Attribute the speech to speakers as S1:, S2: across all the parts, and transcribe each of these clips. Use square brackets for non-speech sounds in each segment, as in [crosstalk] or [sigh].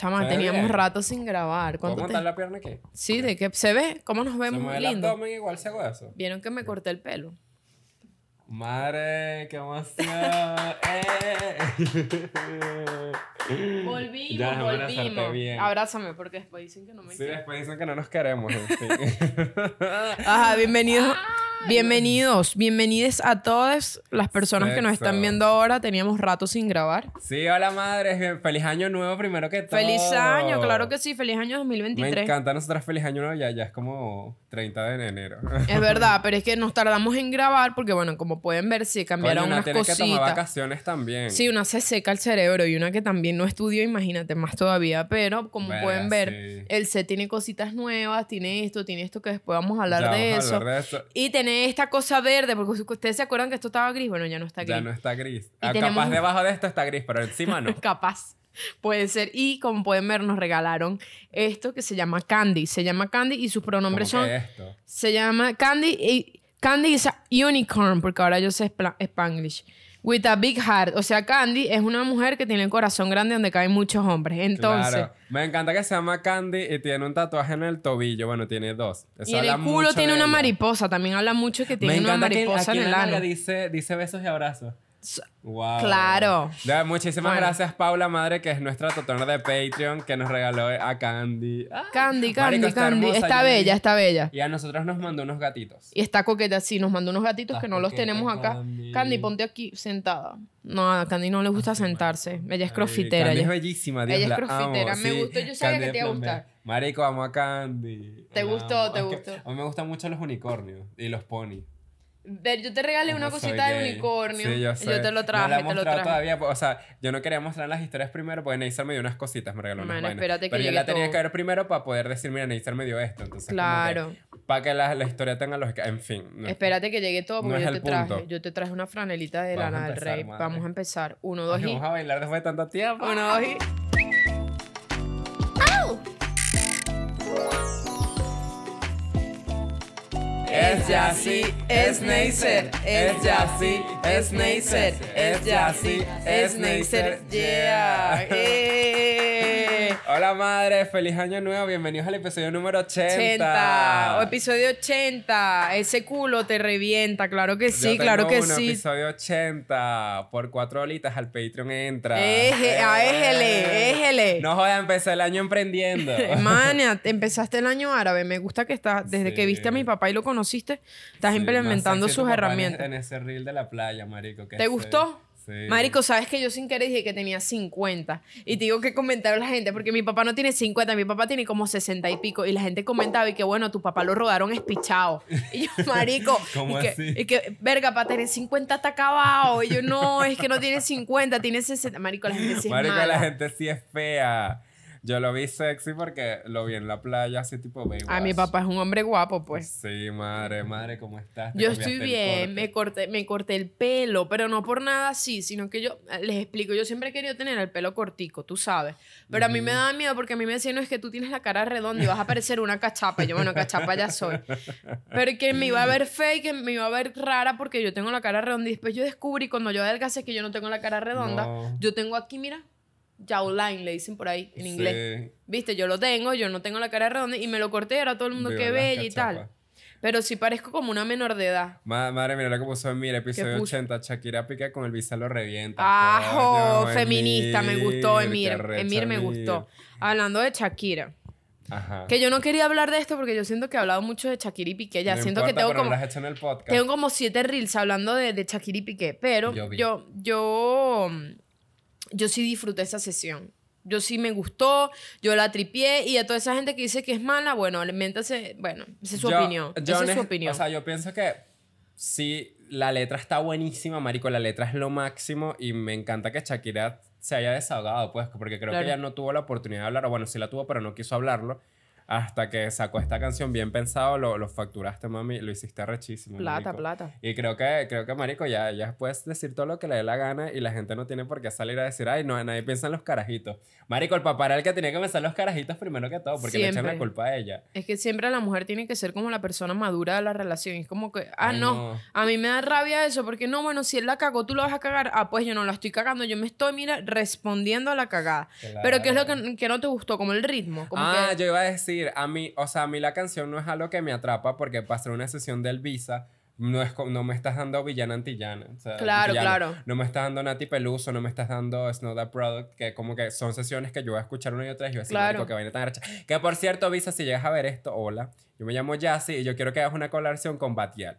S1: Chama, teníamos rato sin grabar. ¿Cómo está la pierna ¿Qué? Sí, de que se ve. ¿Cómo nos vemos? Se lindo. el igual eso. ¿Vieron que me corté el pelo?
S2: Madre, qué emoción. eh. volvimos, [laughs] ya, volvimos.
S1: Abrázame porque después dicen que no
S2: me Sí, después dicen que no nos queremos. En fin. [laughs]
S1: Ajá, bienvenido... Ah. Bienvenidos, bienvenidos a todas las personas que nos están viendo ahora. Teníamos rato sin grabar.
S2: Sí, hola madres, feliz año nuevo primero que todo. Feliz año, claro que
S1: sí, feliz año 2023. Me encanta
S2: nosotras feliz año nuevo, ya, es como 30 de enero. Es [laughs] verdad,
S1: pero es que nos tardamos en grabar porque bueno, como pueden ver, se cambiaron una, unas cositas. que
S2: vacaciones también. Sí,
S1: una se seca el cerebro y una que también no estudió, imagínate, más todavía, pero como pueden ver, el set tiene cositas nuevas, tiene esto, tiene esto que después vamos a hablar, de, eso. hablar de eso. Y tenemos esta cosa verde, porque ustedes se acuerdan que esto estaba gris, bueno, ya no está gris. Ya no
S2: está gris. Ah, capaz debajo de esto está gris, pero encima no. [laughs]
S1: capaz. Puede ser. Y como pueden ver, nos regalaron esto que se llama Candy. Se llama Candy y sus pronombres son. Se llama Candy y Candy es unicorn, porque ahora yo sé Spanglish. With a big heart. O sea, Candy es una mujer que tiene el corazón grande donde caen muchos hombres. Entonces.
S2: Me encanta que se llama Candy y tiene un tatuaje en el tobillo. Bueno, tiene dos. y el culo tiene una
S1: mariposa. También habla mucho que tiene una mariposa en el ano.
S2: Dice, dice besos y abrazos. Wow. Claro. muchísimas gracias, Paula Madre, que es nuestra tutora de Patreon, que nos regaló a Candy. Candy, Candy, Candy. está bella, está bella. Y a nosotros nos mandó unos gatitos.
S1: Y está coqueta, sí, nos mandó unos gatitos que no los tenemos acá. Candy. ponte aquí sentada. No, a Candy no le ah, gusta sentarse. Ella es crofitera. ella. es
S2: bellísima, Dios Ella es crofitera, me gustó. Yo sabía que te iba a gustar. Marico, amo a Candy. ¿Te gustó? ¿Te gustó? a mí me gustan mucho los unicornios y los ponis.
S1: Ver, yo te regalé una cosita de unicornio. Sí, yo, te lo traje, te lo traje. todavía,
S2: o sea, yo no quería mostrar las historias primero porque Neisser me dio unas cositas, me regaló una unas vainas. Pero yo la todo. tenía que ver primero para poder decir, mira, Neisser me dio esto. Entonces, claro. para que la, historia tenga lógica. En fin. Espérate que llegue todo porque yo te traje. Yo
S1: te traje una franelita de lana del rey. Vamos a empezar. Uno, dos y. Vamos a bailar después de tanto tiempo. Uno, dos y. [laughs]
S2: Es Yassi, es Neisser, es Yassi, es Neisser, es Yassi,
S1: es Neisser,
S2: yeah. Eh. [laughs] Hola madre, feliz año nuevo, bienvenidos al episodio número 80.
S1: episodio 80, ese culo te revienta, claro que sí, claro que sí.
S2: Episodio 80, por cuatro olitas al Patreon entra. ¡Éjele! eh. éjele, No joda, empecé el año emprendiendo. [laughs] Mania,
S1: [laughs] empezaste el año árabe, me gusta que estás, desde que viste a mi papá y lo conociste, estás implementando sus herramientas.
S2: En ese reel de la playa marico. ¿Te gustó? Sí. Marico,
S1: sabes que yo sin querer dije que tenía 50. Y te digo que comentaron la gente, porque mi papá no tiene 50, mi papá tiene como 60 y pico. Y la gente comentaba y que bueno, tu papá lo rodaron espichado. Y yo, [laughs] Marico. [laughs] ¿Cómo así? Que, y que, verga, para tener 50 está acabado. Y yo, no, es que no tiene 50, tiene 60. Marico, la gente sí es Marico, la
S2: gente sí es fea. Yo lo vi sexy porque lo vi en la playa, así tipo baby. a ah, mi papá
S1: es un hombre guapo, pues.
S2: Sí, madre, madre, ¿cómo estás? Yo estoy bien,
S1: me corté, me corté el pelo, pero no por nada así, sino que yo eh, les explico, yo siempre he querido tener el pelo cortico, tú sabes. Pero a mí me daba miedo porque a mí me decían, no, es que tú tienes la cara redonda y vas a parecer una cachapa. Yo, bueno, cachapa ya soy. Pero que me iba a ver fake, que em, me iba a ver rara porque yo tengo la cara redonda. Y después yo descubrí cuando yo adelgacé que yo no tengo la cara redonda. Yo tengo aquí, mira, ya online le dicen por ahí en inglés. Viste, yo lo tengo, yo no tengo la cara redonda y me lo corté y ahora todo el mundo, que ve y tal. Pero sí parezco como una menor de edad.
S2: Madre, madre mira cómo soy. Mira, episodio 80. Shakira pica con el visa lo revienta. ¡Ajo! Ah, feminista, me gustó Emir. Emir me gustó.
S1: Hablando de Shakira.
S2: Ajá. Que yo
S1: no quería hablar de esto porque yo siento que he hablado mucho de Shakira y Ya siento que tengo como. tengo como siete reels hablando de, de Shakira y Piqué. Pero yo, yo yo sí disfruté esa sesión. Yo sí me gustó, yo la tripié y a toda esa gente que dice que es mala, bueno, méntase, bueno, esa es su opinión. Yo esa es su opinión. O sea,
S2: yo pienso que sí, la letra está buenísima, Marico, la letra es lo máximo y me encanta que Shakira se haya desahogado, pues, porque creo que ella no tuvo la oportunidad de hablar, o bueno, sí la tuvo, pero no quiso hablarlo hasta que sacó esta canción bien pensado, lo, facturaste, mami, lo hiciste rechísimo. Plata, plata. Y creo que, creo que, marico, ya, ya puedes decir todo lo que le dé la gana y la gente no tiene por qué salir a decir, ay, no, nadie piensa en los carajitos. Marico, el papá era el que tenía que pensar los carajitos primero que todo, porque siempre. le echan la culpa a ella.
S1: Es que siempre la mujer tiene que ser como la persona madura de la relación. Es como que, ah, no, a mí me da rabia eso, porque no, bueno, si él la cagó, tú la vas a cagar. Ah, pues yo no la estoy cagando, yo me estoy, mira, respondiendo a la cagada. Pero ¿qué es lo que, no te gustó? Como el ritmo. ah,
S2: yo iba a decir a mí, o sea, a mí la canción no es algo que me atrapa porque hacer una sesión del Visa no, es, no me estás dando villana antillana. claro, claro. No me estás dando Nati Peluso, no me estás dando Snow That Product, que como que son sesiones que yo voy a escuchar una y otra y yo claro. que vaina tan Que por cierto, Visa, si llegas a ver esto, hola. Yo me llamo Yassi y yo quiero que hagas una colaboración con Batial.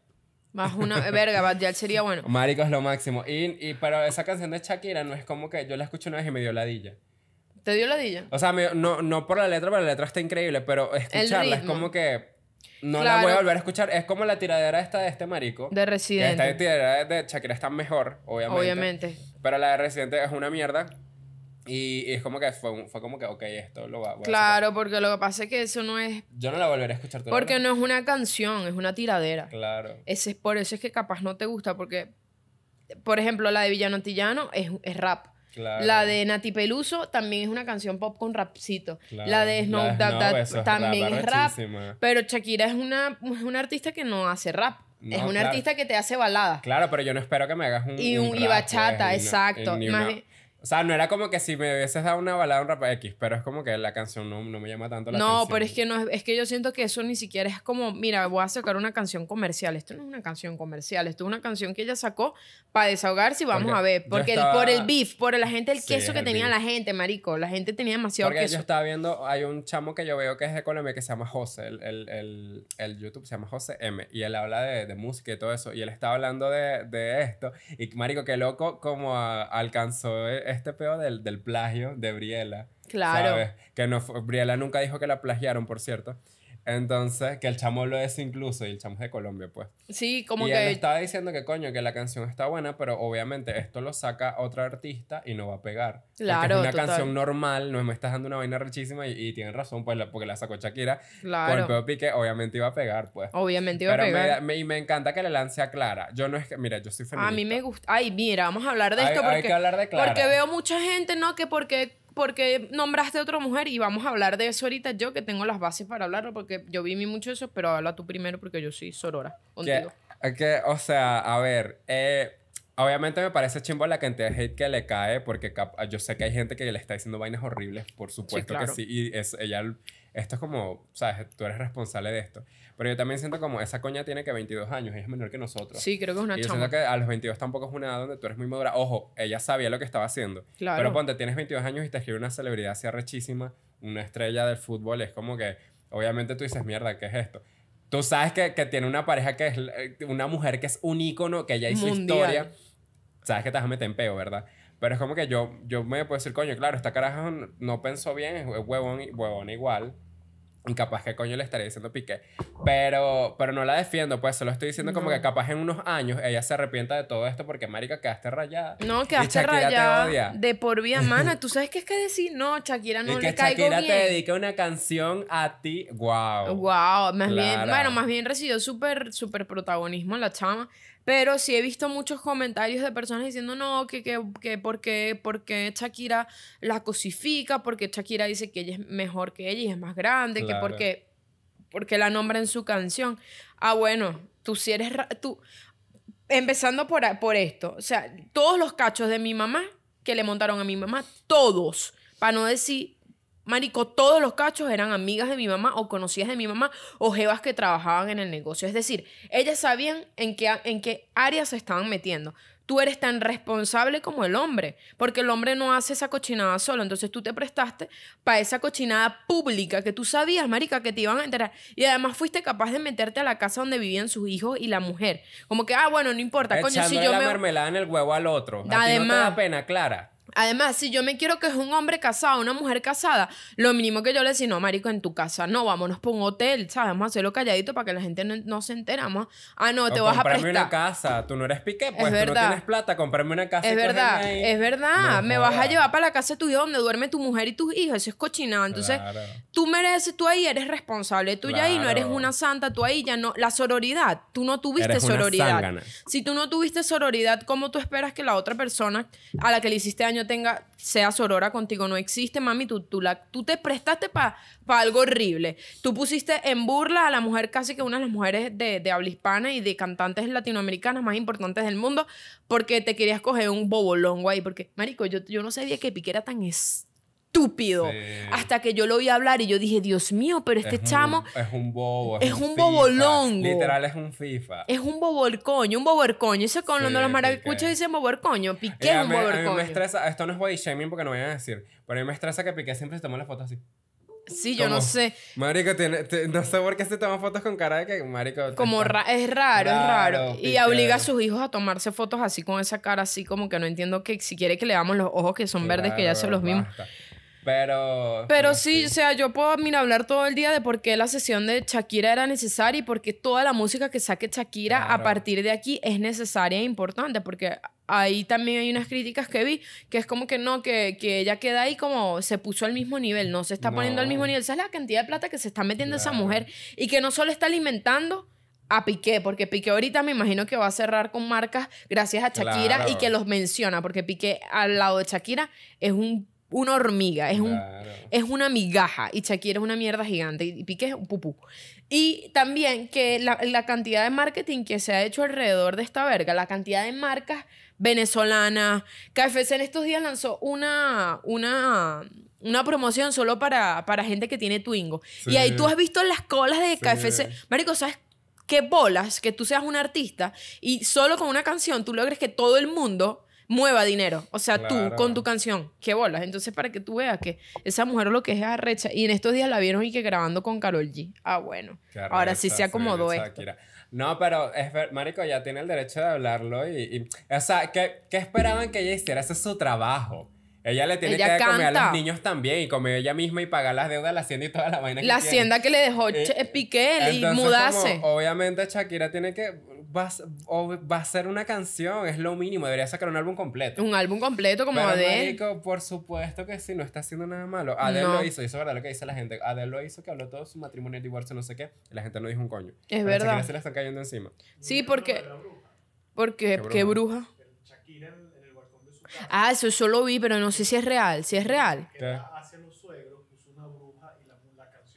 S1: Más una eh, verga, Batial sería [laughs] bueno.
S2: Marico es lo máximo. Y, y, pero esa canción de Shakira no es como que yo la escucho una vez y me dio ladilla.
S1: ¿Te dio la dilla
S2: O sea, no, no por la letra, pero la letra está increíble, pero escucharla es como que. No la voy a volver a escuchar. Es como la tiradera esta de este marico. De Resident. Esta tiradera de Shakira está mejor, obviamente. Obviamente. Pero la de Residente es una mierda. Y, es como que fue, fue, como que, ok, esto lo va Claro,
S1: porque lo que pasa es que eso no es... Yo no
S2: la volveré a escuchar. Porque no es
S1: una canción, es una tiradera. Claro. Ese es, por eso es que capaz no te gusta, porque, por ejemplo, la de Villano Antillano es, es rap. La de Nati Peluso también es una canción pop con rapcito.
S2: La de Snow también es rap.
S1: Pero Shakira es una, es una artista que no hace rap. es una artista que te hace balada
S2: Claro, pero yo no espero que me hagas un. Y, un, pues, y bachata, exacto. O sea, no era como que si me hubieses dado una balada un rap X, pero es como que la canción no, no me llama tanto la no, atención. No, pero es
S1: que no es que yo siento que eso ni siquiera es como, mira, voy a sacar una canción comercial. Esto no es una canción comercial, esto es una canción que ella sacó para desahogarse y vamos a ver. Porque por el beef, por la gente, el queso que tenía la gente, marico. La gente tenía demasiado porque yo
S2: estaba viendo, hay un chamo que yo veo que es de Colombia que se llama José, el, el, el YouTube se llama José M. Y él habla de, de, música y todo eso. Y él estaba hablando de, de esto. Y marico, qué loco como alcanzó... E, este peo del, del plagio de Briela. Claro. Que no, Briela nunca dijo que la plagiaron, por cierto. Entonces, que el chamo lo es incluso, y el chamo es de Colombia, pues. Sí, como que. Él estaba diciendo que coño, que la canción está buena, pero obviamente esto lo saca otra artista y no va a pegar. Claro. es una canción normal, no me estás dando una vaina rechísima y, tienen razón, pues, porque la sacó Shakira. Claro. Por el peor pique, obviamente iba a pegar, pues. Obviamente iba a pegar. Me, me, y me encanta que le lance a Clara. Yo no es que, mira, yo soy feminista. A mí
S1: me gusta. Ay, mira, vamos a hablar de esto porque. Hay que hablar de Clara. Porque veo mucha gente, ¿no? Que porque porque nombraste a otra mujer y vamos a hablar de eso ahorita yo que tengo las bases para hablarlo porque yo vi mucho eso, pero habla tú primero porque yo soy sorora contigo.
S2: Que, que, o sea, a ver, eh, obviamente me parece chimbo la cantidad de hate que le cae porque yo sé que hay gente que le está diciendo vainas horribles, por supuesto que sí, y es, ella esto es como, sabes, tú eres responsable de esto. Pero yo también siento como, esa coña tiene que 22 años, ella es menor que nosotros. Sí, creo que es una y siento que a los 22 tampoco es una edad donde tú eres muy madura. Ojo, ella sabía lo que estaba haciendo. Claro. Pero ponte, tienes 22 años y te escribe una celebridad así rechísima, una estrella del fútbol, es como que, obviamente tú dices, mierda, ¿qué es esto? Tú sabes que, tiene una pareja que es, eh, una mujer que es un ícono, que ya hizo historia. Sabes que te vas meter en peo, ¿verdad? Pero es como que yo, yo me puedo decir, coño, claro, esta caraja no pensó bien, es huevón, huevón igual. Y capaz que coño le estaría diciendo piqué. Pero, pero no la defiendo, pues se lo estoy diciendo como que capaz en unos años ella se arrepienta de todo esto porque, marica, quedaste rayada. No, quedaste rayada.
S1: De por vida, [laughs] mana. ¿Tú sabes qué es que decir? No, Shakira no y le que caigo Shakira te dedica
S2: una canción a ti. Wow. Wow. Más bien, bueno, más
S1: bien recibió súper, súper protagonismo la chama. Pero sí he visto muchos comentarios de personas diciendo, no, que, que, que porque, porque Shakira la cosifica, porque Shakira dice que ella es mejor que ella y es más grande, que porque, porque la nombra en su canción. Ah, bueno, tú si eres... Tú, empezando por, por esto, o sea, todos los cachos de mi mamá que le montaron a mi mamá, todos, para no decir Marico, todos los cachos eran amigas de mi mamá o conocidas de mi mamá o jevas que trabajaban en el negocio. Es decir, ellas sabían en qué, en qué áreas se estaban metiendo. Tú eres tan responsable como el hombre, porque el hombre no hace esa cochinada solo. Entonces tú te prestaste para esa cochinada pública que tú sabías, marica, que te iban a enterar. Y además fuiste capaz de meterte a la casa donde vivían sus hijos y la mujer. Como que, ah, bueno, no importa, coño, si yo la
S2: mermelada en el huevo al otro. ¿A no te da pena, Clara.
S1: Además, si yo me quiero que es un hombre casado, una mujer casada, lo mínimo que yo le decía, no, marico, en tu casa, no, vámonos por un hotel, ¿sabes? Vamos a hacerlo calladito para que la gente no, se entere Ah, no, te vas a prestar. una
S2: casa, tú no eres piqué, pues verdad. no tienes plata, comprarme una casa. Es verdad, es verdad. me vas a
S1: llevar para la casa tuya donde duerme tu mujer y tus hijos, eso es cochinado. Entonces, tú mereces, tú ahí eres responsable, tú ya ahí no eres una santa, tú ahí ya no. La sororidad, tú no tuviste sororidad. si tú no tuviste sororidad, ¿cómo tú esperas que la otra persona a la que le hiciste daño tenga, sea sorora contigo, no existe, mami, tú, tú, la, tú te prestaste para algo horrible. Tú pusiste en burla a la mujer, casi que una de las mujeres de, habla hispana y de cantantes latinoamericanas más importantes del mundo, porque te querías coger un bobolongo ahí, porque, marico, yo, yo no sabía que Piquera tan... Es, estúpido. Hasta que yo lo vi hablar y yo dije, Dios mío, pero este chamo.
S2: es un bobo. Es, un, bobolongo. Literal es un FIFA.
S1: Es un bobolcoño, un boborcoño. Ese con sí, los maracuchos dicen boborcoño. Piqué es un boborcoño. A mí me
S2: estresa, esto no es body shaming porque no voy a decir, pero a mí me estresa que Piqué siempre se toma las fotos así. Sí, yo no sé. Marico, no sé por qué se toma fotos con cara de que, marico... Como es raro, es raro. Y obliga a sus
S1: hijos a tomarse fotos así con esa cara así como que no entiendo que si quiere que le damos los ojos que son verdes que ya se los vimos.
S2: Pero. Pero
S1: sí, o sea, yo puedo mira, hablar todo el día de por qué la sesión de Shakira era necesaria y por qué toda la música que saque Shakira a partir de aquí es necesaria e importante, porque ahí también hay unas críticas que vi que es como que no, que, que ella queda ahí como se puso al mismo nivel, no se está poniendo al mismo nivel. Esa es la cantidad de plata que se está metiendo esa mujer y que no solo está alimentando a Piqué, porque Piqué ahorita me imagino que va a cerrar con marcas gracias a Shakira y que los menciona, porque Piqué al lado de Shakira es un una hormiga, es, un, es una migaja y Shakira es una mierda gigante y Piqué es un pupú. Y también que la, cantidad de marketing que se ha hecho alrededor de esta verga, la cantidad de marcas venezolanas. KFC en estos días lanzó una, una, una promoción solo para, para gente que tiene Twingo. Y ahí tú has visto las colas de KFC. Marico, ¿sabes qué bolas que tú seas un artista y solo con una canción tú logres que todo el mundo mueva dinero. O sea, tú con tu canción, qué bolas. Entonces, para que tú veas que esa mujer lo que es arrecha. Y en estos días la vieron y que grabando con Carol G. Ah, bueno. Ahora sí se acomodó esto.
S2: No, pero es Marico ya tiene el derecho de hablarlo y. o sea, ¿qué, esperaban que ella hiciera? Ese es su trabajo. Ella le tiene que comer a los niños también y comer ella misma y pagar las deudas de la hacienda y toda la vaina. La hacienda que le
S1: dejó eh, Piqué y mudarse.
S2: obviamente Shakira tiene que o va a ser una canción, es lo mínimo, debería sacar un álbum completo. Un álbum completo como Pero, Adele. por supuesto que sí, no está haciendo nada malo. Adele lo hizo, eso es verdad lo que dice la gente. Adele lo hizo, que habló todo su matrimonio, divorcio, no sé qué, y la gente no dijo un coño. Es verdad. se le están cayendo encima. Sí,
S1: porque... Porque, ¿Qué bruja? Ah, eso yo lo vi, pero no sé si es real. Si es real.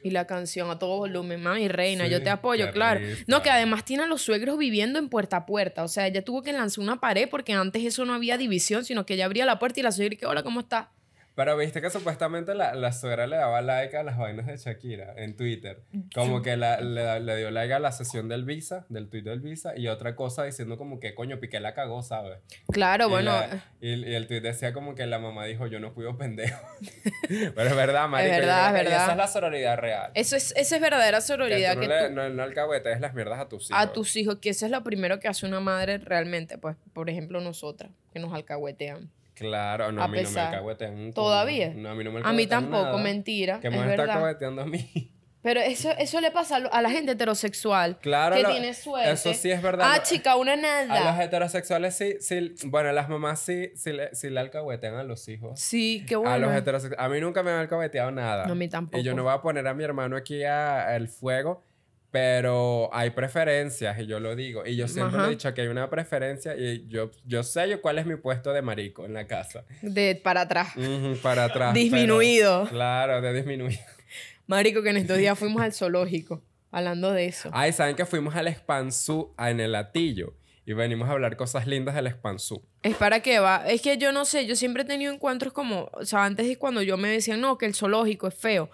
S1: Y la canción a todo volumen, y reina, yo te apoyo, claro. No, que además tiene a los suegros viviendo en puerta a puerta. O sea, ella tuvo que lanzar una pared porque antes eso no había división, sino que ella abría la puerta y la suegra y que, hola, ¿cómo está?
S2: Pero viste que supuestamente la, la suegra le daba like a las vainas de Shakira en Twitter. Como que la, le, le, dio like a la sesión del Visa, del tweet del Visa, y otra cosa diciendo como que coño, Piqué la cagó, ¿sabes? Claro, bueno. y, el tweet decía como que la mamá dijo, yo no fui pendejo. [laughs] Pero es verdad, María. Es verdad, es verdad. Y esa es la sororidad real.
S1: Eso es, esa es verdadera sororidad. Que, tú
S2: no, las mierdas a tus hijos. A tus
S1: hijos, que eso es lo primero que hace una madre realmente, pues, por ejemplo, nosotras, que nos alcahuetean.
S2: Claro, no, a, mí no me alcahuetean. ¿Todavía? No, a mí no me A mí tampoco, mentira. Que me está alcahueteando a mí.
S1: [laughs] Pero eso, eso le pasa a la gente heterosexual. Claro. Que tiene suerte. Eso sí es verdad. Ah, chica, una nada. A los
S2: heterosexuales sí, sí bueno, las mamás sí, sí, le, sí le alcahuetean a los hijos. Sí, qué bueno. A los heterosexuales. A mí nunca me han alcahueteado nada. No, a mí tampoco. Y yo no voy a poner a mi hermano aquí al fuego pero hay preferencias y yo lo digo. Y yo siempre he dicho que hay una preferencia y yo, yo sé yo cuál es mi puesto de marico en la casa.
S1: De para atrás.
S2: para atrás. Disminuido. claro, de disminuido.
S1: [laughs] Marico, que en estos días fuimos al zoológico hablando de eso.
S2: Ay, ¿saben que fuimos al Expansú en el latillo? Y venimos a hablar cosas lindas del Expansú.
S1: Es para qué va. Es que yo no sé, yo siempre he tenido encuentros como, o sea, antes es cuando yo me decían, no, que el zoológico es feo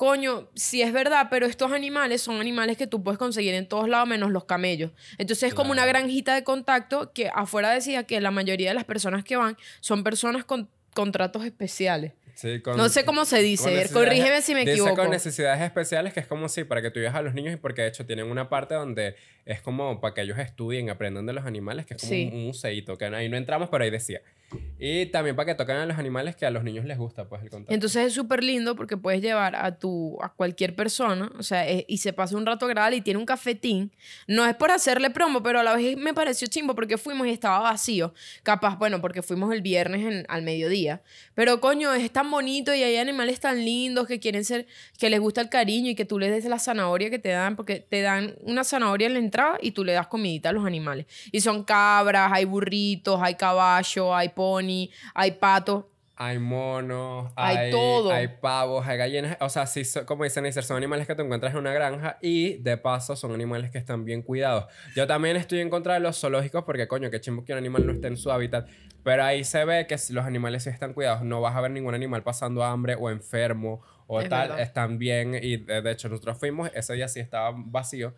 S1: coño, sí es verdad, pero estos animales son animales que tú puedes conseguir en todos lados menos los camellos. Entonces es como una granjita de contacto que afuera decía que la mayoría de las personas que van son personas con contratos especiales.
S2: Sí, no sé cómo se dice, corrígeme si me equivoco. con necesidades especiales que es como si para que tú a los niños y porque de hecho tienen una parte donde es como para que ellos estudien, aprendan de los animales, que es como un, un museito, que ahí no entramos, pero ahí decía. Y también para que toquen a los animales que a los niños les gusta, pues,
S1: Entonces es súper lindo porque puedes llevar a tu, a cualquier persona, o sea, eh, y se pasa un rato agradable y tiene un cafetín. No es por hacerle promo, pero a la vez me pareció chimbo porque fuimos y estaba vacío. Capaz, bueno, porque fuimos el viernes al mediodía. Pero coño, es tan bonito y hay animales tan lindos que quieren ser, que les gusta el cariño y que tú les des la zanahoria que te dan, porque te dan una zanahoria en la entrada y tú le das comidita a los animales. Y son cabras, hay burritos, hay caballo, hay hay pato
S2: Hay monos, hay, todo. Hay pavos, hay gallinas. O sea, sí, como dicen, son animales que te encuentras en una granja y de paso son animales que están bien cuidados. Yo también estoy en contra de los zoológicos porque, coño, qué chimbo que un animal no esté en su hábitat. Pero ahí se ve que si los animales sí están cuidados, no vas a ver ningún animal pasando hambre o enfermo o tal. Están bien y de, de hecho nosotros fuimos, ese día sí estaba vacío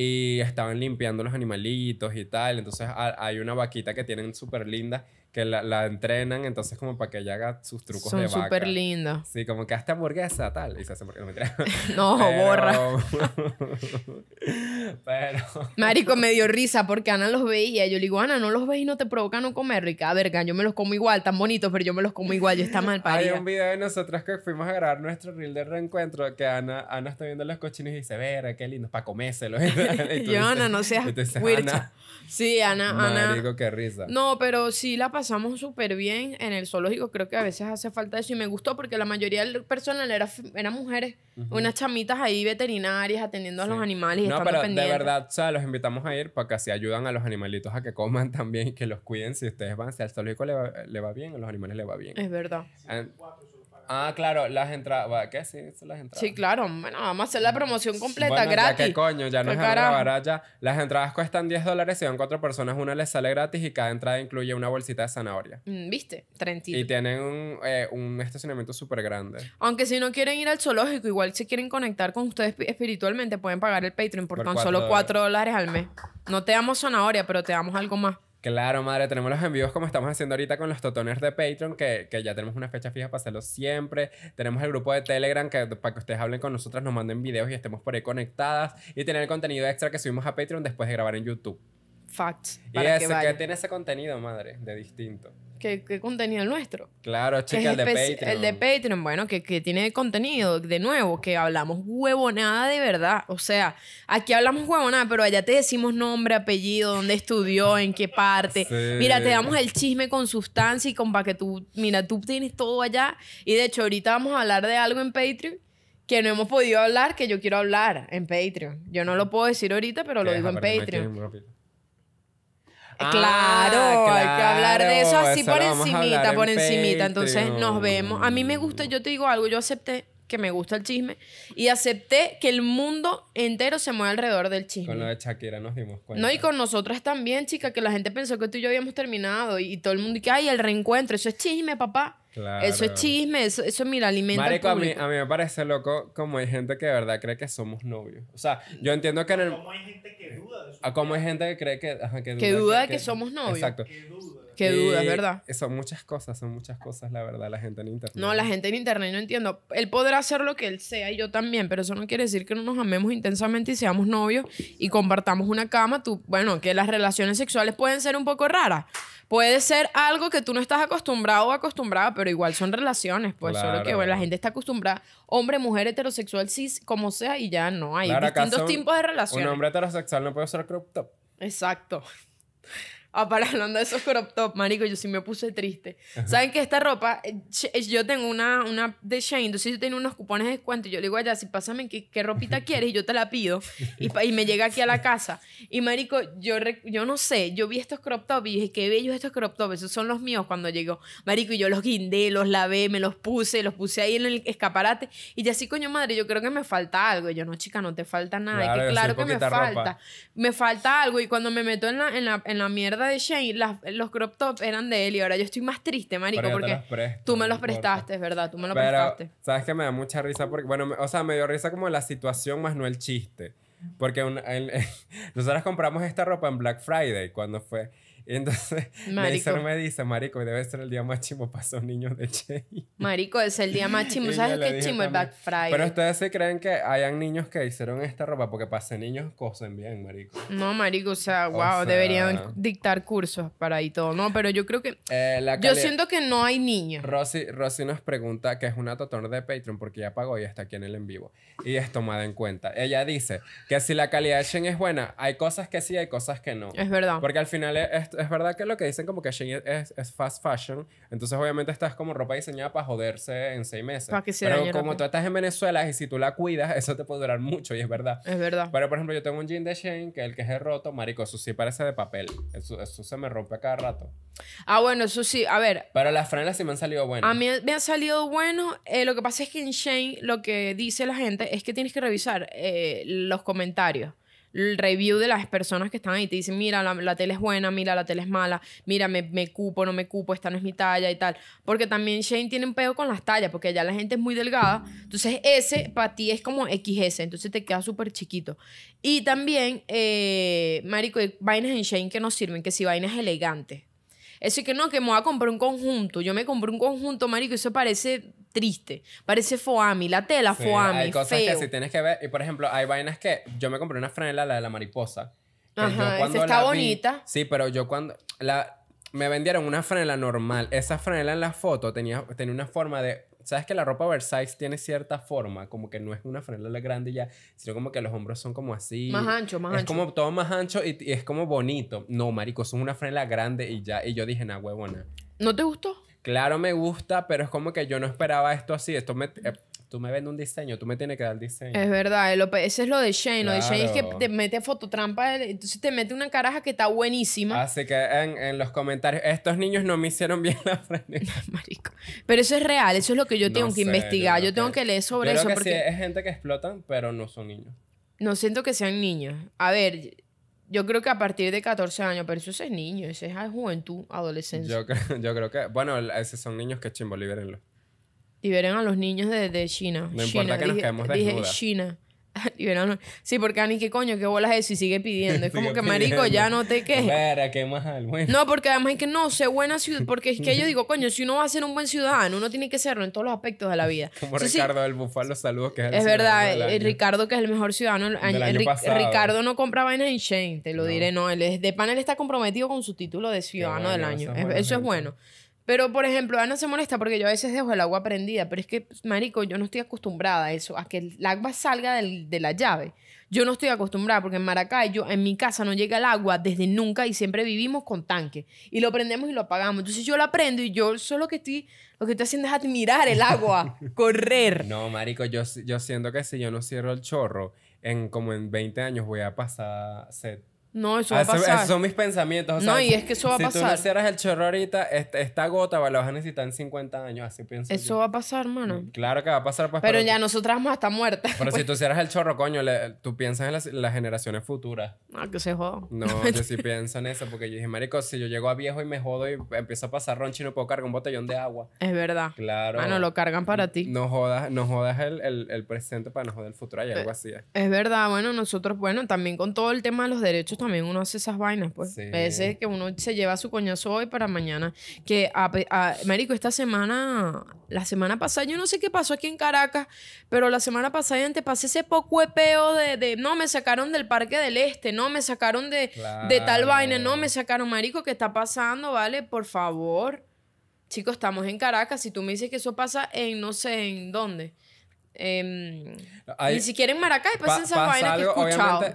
S2: y estaban limpiando los animalitos y tal. Entonces hay una vaquita que tienen súper linda que la, entrenan, entonces como para que ella haga sus trucos Son de vaca. súper linda. Sí, como que hasta hamburguesa, tal. Y se hace no me [laughs] No, borra. [laughs] Pero... Marico, me dio
S1: risa porque Ana los veía. Yo le digo, Ana, ¿no los ves y no te provoca no comer? Rica, verga, yo me los como igual, tan bonitos, pero yo me los como igual. Yo está mal parida. Hay un
S2: video de nosotros que fuimos a grabar nuestro reel de reencuentro que Ana, Ana está viendo los cochinos y dice, verga, qué lindo para comérselos. [laughs] [laughs] yo, Ana, no seas entonces, este Ana,
S1: Sí, Ana, Ana. risa. No, pero sí la pasamos súper bien en el zoológico. Creo que a veces hace falta eso. Y me gustó porque la mayoría del personal era, eran mujeres. Unas chamitas ahí veterinarias atendiendo a los animales. Y no, pero de verdad,
S2: o sea, los invitamos a ir para que así ayudan a los animalitos a que coman [laughs] también y que los cuiden. Si ustedes van, si al zoológico le va, le va bien, a los animales le va bien. Es verdad. Ah, Ah, claro, las entradas. ¿Qué? Sí, las entradas. Sí, claro, bueno, vamos a hacer la promoción completa gratis. Ya, ¿Qué coño? Ya no es ya. Las entradas cuestan 10 dólares Si van cuatro personas, una les sale gratis y cada entrada incluye una bolsita de zanahoria.
S1: Mm, ¿Viste? 30. Y
S2: tienen un, eh, un estacionamiento súper grande.
S1: Aunque si no quieren ir al zoológico, igual si quieren conectar con ustedes espiritualmente, pueden pagar el Patreon por, por tan solo 4 dólares al mes. No te damos zanahoria, pero te damos algo más.
S2: Claro, madre, tenemos los envíos como estamos haciendo ahorita con los totones de Patreon, que, que ya tenemos una fecha fija para hacerlo siempre. Tenemos el grupo de Telegram que, para que ustedes hablen con nosotras, nos manden videos y estemos por ahí conectadas. Y tener el contenido extra que subimos a Patreon después de grabar en YouTube facts. Para y ese, que, tiene ese contenido, madre, de distinto.
S1: ¿Qué, qué contenido el nuestro?
S2: Claro, chica, el de Patreon. El de
S1: Patreon, bueno, que, tiene contenido, de nuevo, que hablamos huevonada de verdad. O sea, aquí hablamos huevonada, pero allá te decimos nombre, apellido, dónde estudió, en qué parte. Mira, te damos el chisme con sustancia y con para que tú, mira, tú tienes todo allá. Y de hecho, ahorita vamos a hablar de algo en Patreon que no hemos podido hablar, que yo quiero hablar en Patreon. Yo no lo puedo decir ahorita, pero lo digo en Patreon claro, hay que hablar de eso así por encimita, por encimita. Entonces nos vemos. A mí me gusta, yo te digo algo, yo acepté que me gusta el chisme y acepté que el mundo entero se mueve alrededor del chisme. Con lo de
S2: Shakira nos dimos cuenta. No, y
S1: con nosotras también, chica, que la gente pensó que tú y yo habíamos terminado y, todo el mundo y que, hay el reencuentro, eso es chisme, papá. Eso es chisme, eso, eso mira, alimenta A, mí,
S2: me parece loco como hay gente que de verdad cree que somos novios. O sea, yo entiendo que en el... ¿Cómo hay gente que duda de eso? Ah, ¿Cómo hay gente que cree que... que, duda, que que, somos novios? Exacto. Qué es eh, ¿verdad? Eh, son muchas cosas, son muchas cosas, la verdad, la gente en internet.
S1: No, la gente en internet no entiendo. Él podrá hacer lo que él sea y yo también, pero eso no quiere decir que no nos amemos intensamente y seamos novios y compartamos una cama. Tú, bueno, que las relaciones sexuales pueden ser un poco raras. Puede ser algo que tú no estás acostumbrado o acostumbrada, pero igual son relaciones, pues solo que la gente está acostumbrada, hombre, mujer, heterosexual, cis, como sea, y ya no hay distintos tipos de relaciones. Un hombre
S2: heterosexual no puede ser crop top.
S1: Exacto. Ah, para de esos crop top, marico, yo sí me puse triste. ¿Saben que esta ropa, eh, eh, yo tengo una, una de Shane, entonces yo tengo unos cupones de descuento, y yo le digo allá, si pásame qué, qué ropita [laughs] quieres y yo te la pido, y, me llega aquí a la casa. Y marico, yo, yo no sé, yo vi estos crop top y dije, qué bellos estos crop top, esos son los míos cuando llegó. Marico, y yo los guindé, los lavé, me los puse, los puse ahí en el escaparate, y ya así, coño madre, yo creo que me falta algo. Y yo, no, chica, no te falta nada, claro, que, me falta. Me falta algo, y cuando me meto en en la, en la mierda de Shane, los crop top eran de él y ahora yo estoy más triste, marico, porque tú me los prestaste, es ¿verdad? Tú me los prestaste.
S2: Sabes que me da mucha risa porque, bueno, o sea, me dio risa como la situación más no el chiste. Porque [laughs] nosotras compramos esta ropa en Black Friday cuando fue. Y entonces [laughs] Marico. me dice, Marico, debe ser el día más chimo para esos niños de Che.
S1: Marico, es el día [laughs] más chimo. ¿Sabes qué chimo? El Black Friday. Pero
S2: ustedes se creen que hayan niños que hicieron esta ropa porque para ser niños cosen bien, Marico.
S1: No, Marico, o sea, wow, deberían dictar cursos para ahí todo. No, pero yo creo que. Eh, yo siento
S2: que no hay niños. Rosy, nos pregunta que es una tutor de Patreon porque ya pagó y está aquí en el en vivo. Y es tomada en cuenta. Ella dice que si la calidad de Chen es buena, hay cosas que sí, hay cosas que no. Es verdad. Porque al final es, es verdad que lo que dicen como que Shein es, es fast fashion, entonces obviamente estás como ropa diseñada para joderse en seis meses. Para que se Pero como tú estás en Venezuela y si tú la cuidas, eso te puede durar mucho y es verdad. Es verdad. Pero por ejemplo, yo tengo un jean de Shein que el que es roto, marico, eso sí parece de papel. Eso, se me rompe cada rato.
S1: Ah, bueno, eso sí,
S2: a ver. Pero las franelas sí me han salido buenas. A mí
S1: me han salido bueno eh, lo que pasa es que en Shein lo que dice la gente es que tienes que revisar eh, los comentarios el review de las personas que están ahí. Te dicen, mira, la, tele es buena, mira, la tele es mala, mira, me, me, cupo, no me cupo, esta no es mi talla y tal. Porque también Shane tiene un pedo con las tallas, porque allá la gente es muy delgada. Entonces, ese para ti es como XS, entonces te queda súper chiquito. Y también, eh, Marico, hay vainas en Shane que no sirven, que si vainas elegantes. Eso es que no, que me voy a comprar un conjunto. Yo me compré un conjunto, marico, eso parece triste. Parece foami, la tela sí, foami, Hay cosas que si
S2: tienes que ver. Y por ejemplo, hay vainas que yo me compré una franela, la de la mariposa. Ajá, esa está bonita. sí, pero yo cuando... La, me vendieron una franela normal. Esa franela en la foto tenía, tenía una forma de ¿Sabes que la ropa Versailles tiene cierta forma? Como que no es una franela grande ya, sino como que los hombros son como así. Más ancho, más es ancho. Es como todo más ancho y, es como bonito. No, marico, son una franela grande y ya. Y yo dije, nah, huevona. ¿No te gustó? Claro, me gusta, pero es como que yo no esperaba esto así. Esto me. Eh, tú me vendes un diseño, tú me tienes que dar el diseño. Es
S1: verdad, eh, ese es lo de Shane. Lo de Shane es que te mete fototrampa, eh, entonces te mete una caraja que está buenísima.
S2: Así que en, los comentarios, estos niños no me hicieron bien la frente.
S1: [laughs] Pero eso es real, eso es lo que yo tengo que investigar, yo, tengo que... leer sobre eso. porque
S2: es gente que explotan, pero no son niños.
S1: No siento que sean niños. A ver, yo creo que a partir de 14 años, pero eso es niño, eso es juventud, adolescencia. [laughs]
S2: Yo, creo que, bueno, esos son niños que chimbo, libérenlo
S1: y Liberen a los niños de, China. No China. importa que dije, nos quedemos Dije China. [laughs] Sí, porque Ani, ¿qué coño? ¿Qué bolas es? Y sigue pidiendo. Es [laughs] como que, marico, ya no te quejes.
S2: qué No,
S1: porque además es que no, sé buena ciudad. Porque es que yo [laughs] digo, coño, si uno va a ser un buen ciudadano, uno tiene que serlo en todos los aspectos de la vida. Como Ricardo
S2: el del los saludos, que es Es verdad, eh,
S1: Ricardo, que es el mejor ciudadano. Ricardo no compra vainas en Shane, te lo diré, no. Él es, de panel está comprometido con su título de ciudadano del año. Eso es bueno. Pero, por ejemplo, Ana se molesta porque yo a veces dejo el agua prendida, pero es que, marico, yo no estoy acostumbrada a eso, a que el agua salga de la llave. Yo no estoy acostumbrada porque en Maracay, en mi casa no llega el agua desde nunca y siempre vivimos con tanque. Y lo prendemos y lo apagamos. Entonces yo lo prendo y yo solo que estoy, lo que estoy haciendo es admirar el agua,
S2: [laughs] correr. No, marico, yo, yo siento que si yo no cierro el chorro, en como en 20 años voy a pasar no, eso ah, va a pasar. Esos son mis pensamientos. no, y es que eso va a pasar. Si tú no el chorro ahorita, esta, esta gota la vas a necesitar en 50 años, así pienso. Eso
S1: va a pasar, mano. Mm,
S2: claro que va a pasar. Pues, pero, ya nosotras
S1: vamos hasta estar muertas. Pero
S2: si pues. tú cierras el chorro, coño, tú piensas en las, generaciones futuras. Ah, que se joda. No, [laughs] yo sí pienso en eso, porque yo dije, marico, si yo llego a viejo y me jodo y empiezo a pasar ronchi, no puedo cargar un botellón de agua. Es verdad. Claro. no, lo cargan para ti. No jodas, no jodas el, presente para no joder el futuro, hay algo eh, así. Eh.
S1: Es verdad, bueno, nosotros, bueno, también con todo el tema de los derechos uno hace esas vainas, pues. A veces que uno se lleva su coñazo hoy para mañana. Que, Marico, esta semana, la semana pasada, yo no sé qué pasó aquí en Caracas, pero la semana pasada antes pasé ese poco epeo de, de, no, me sacaron del Parque del Este, no, me sacaron de, de tal vaina, no, me sacaron, Marico, ¿qué está pasando? ¿Vale? Por favor. Chicos, estamos en Caracas. Si tú me dices que eso pasa en no sé en dónde eh,
S2: ni siquiera en Maracay pasan que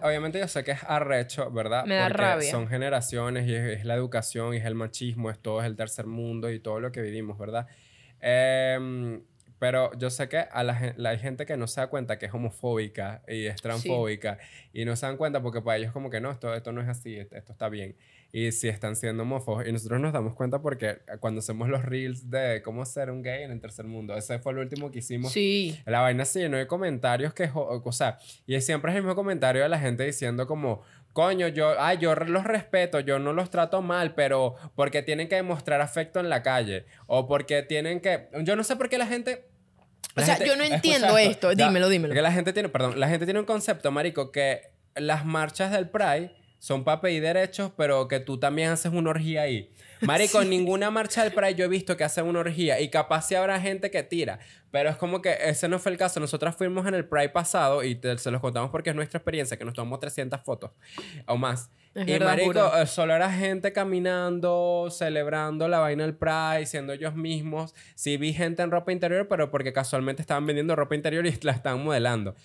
S2: Obviamente, yo sé que es arrecho, ¿verdad? Me Porque son generaciones y es, la educación y es el machismo, es todo, es el tercer mundo y todo lo que vivimos, ¿verdad? Em, pero yo sé que a hay gente que no se da cuenta que es homofóbica y es transfóbica y no se dan cuenta porque para ellos como que no, esto, esto no es así, esto está bien y si están siendo mofos. Y nosotros nos damos cuenta porque eh, cuando hacemos los reels de cómo ser un gay en el tercer mundo, ese fue el último que hicimos. Sí. La vaina sí, no hay comentarios que, o sea, y siempre es el mismo comentario de la gente diciendo como, coño, yo, ay, yo los respeto, yo no los trato mal, pero porque tienen que demostrar afecto en la calle o porque tienen que, yo no sé por qué la gente o sea, yo no [laughs] entiendo esto. Dímelo, dímelo. Que la gente tiene, perdón, la gente tiene un concepto, marico, que las marchas del Pride son para pedir derechos, pero que tú también haces una orgía ahí. Marico, en ninguna marcha del Pride yo he visto que hacen una orgía y capaz si habrá gente que tira, pero es como que ese no fue el caso. Nosotras fuimos en el Pride pasado y se los contamos porque es nuestra experiencia, que nos tomamos 300 fotos o más. y marico, eh, solo era gente caminando, celebrando la vaina del Pride, siendo ellos mismos. Sí vi gente en ropa interior, pero porque casualmente estaban vendiendo ropa interior y la estaban modelando.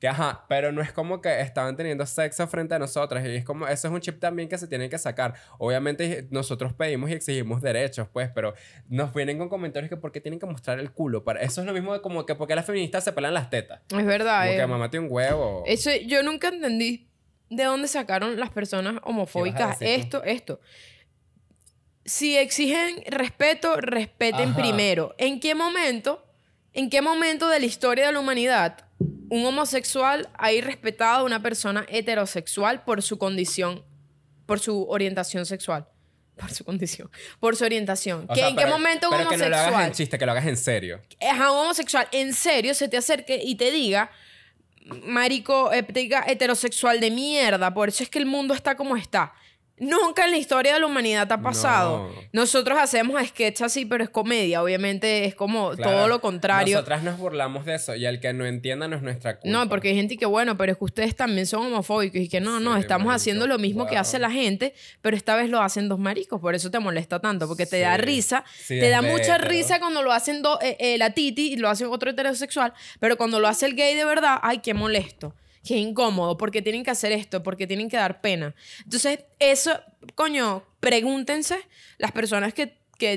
S2: Que ajá, pero no es como que estaban teniendo sexo frente a nosotras. Y es como, eso es un chip también que se tiene que sacar. Obviamente nosotros pedimos y exigimos derechos, pues, pero nos vienen con comentarios que por qué tienen que mostrar el culo. Para... Eso es lo mismo de como que porque las feministas se pelan las tetas.
S1: Es verdad. porque eh. mamá mamate
S2: un huevo.
S1: Eso yo nunca entendí de dónde sacaron las personas homofóbicas esto, esto. Si exigen respeto, respeten primero. ¿En qué momento? ¿En qué momento de la historia de la humanidad un homosexual ahí respetado a una persona heterosexual por su condición, por su orientación sexual. [laughs] Por su condición. Por su orientación. Que ¿En qué momento un homosexual. Que no lo hagas en
S2: chiste, que lo hagas en serio.
S1: Es a un homosexual en serio se te acerque y te diga, marico, eh, te diga heterosexual de mierda. Por eso es que el mundo está como está. Nunca en la historia de la humanidad ha pasado. Nosotros hacemos sketch así, pero es comedia. Obviamente es como todo lo contrario.
S2: Nosotras nos burlamos de eso y al que no entienda no es nuestra culpa.
S1: No, porque hay gente que, bueno, pero es que ustedes también son homofóbicos y que no, no, estamos haciendo lo mismo que hace la gente, pero esta vez lo hacen dos maricos. Por eso te molesta tanto, porque te da risa. te da mucha risa cuando lo hacen eh, eh, la titi y lo hace otro heterosexual, pero cuando lo hace el gay de verdad, ay, qué molesto que es incómodo, porque tienen que hacer esto, porque tienen que dar pena. Entonces, eso, coño, pregúntense las personas que,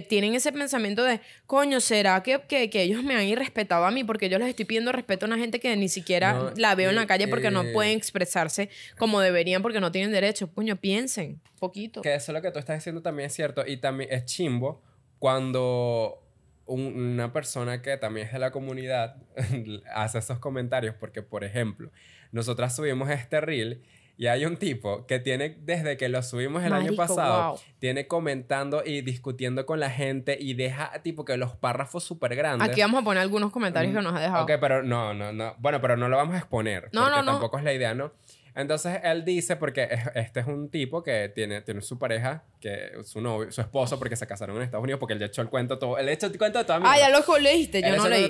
S1: tienen ese pensamiento de, coño, ¿será que, que, ellos me han irrespetado a mí? Porque yo les estoy pidiendo respeto a una gente que ni siquiera la veo en la eh, calle porque no eh, pueden expresarse como deberían porque no tienen derecho. Coño, piensen poquito.
S2: Que eso lo que tú estás diciendo también es cierto y también es chimbo cuando una persona que también es de la comunidad [laughs] hace esos comentarios porque, por ejemplo, nosotras subimos este reel y hay un tipo que tiene, desde que lo subimos el año pasado, tiene comentando y discutiendo con la gente y deja tipo que los párrafos súper grandes. Aquí vamos a
S1: poner algunos comentarios mm, que nos ha dejado. Ok,
S2: pero no, no, no. Bueno, pero no lo vamos a exponer. No, porque no, no. Tampoco es la idea, ¿no? Entonces él dice, porque este es un tipo que tiene, tiene su pareja, que su novio, su esposo, porque se casaron en Estados Unidos, porque él le echó el cuento todo. Él echó el cuento de toda mierda. Ah, ya lo leíste, yo no leí.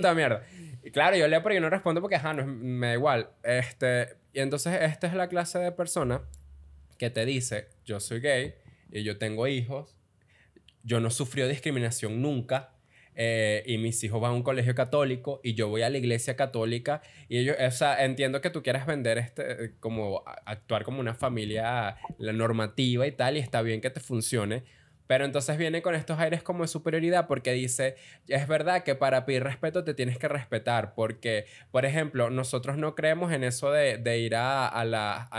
S2: claro, yo leo, pero yo no respondo porque, ajá, no, me da igual. Este, y entonces esta es la clase de persona que te dice, yo soy gay y yo tengo hijos, yo no sufrió discriminación nunca, eh, y mis hijos van a un colegio católico y yo voy a la iglesia católica y ellos, o sea, entiendo que tú quieras vender este, como actuar como una familia, la normativa y tal, y está bien que te funcione, pero entonces viene con estos aires como de superioridad porque dice, es verdad que para pedir respeto te tienes que respetar, porque, por ejemplo, nosotros no creemos en eso de, ir a, a,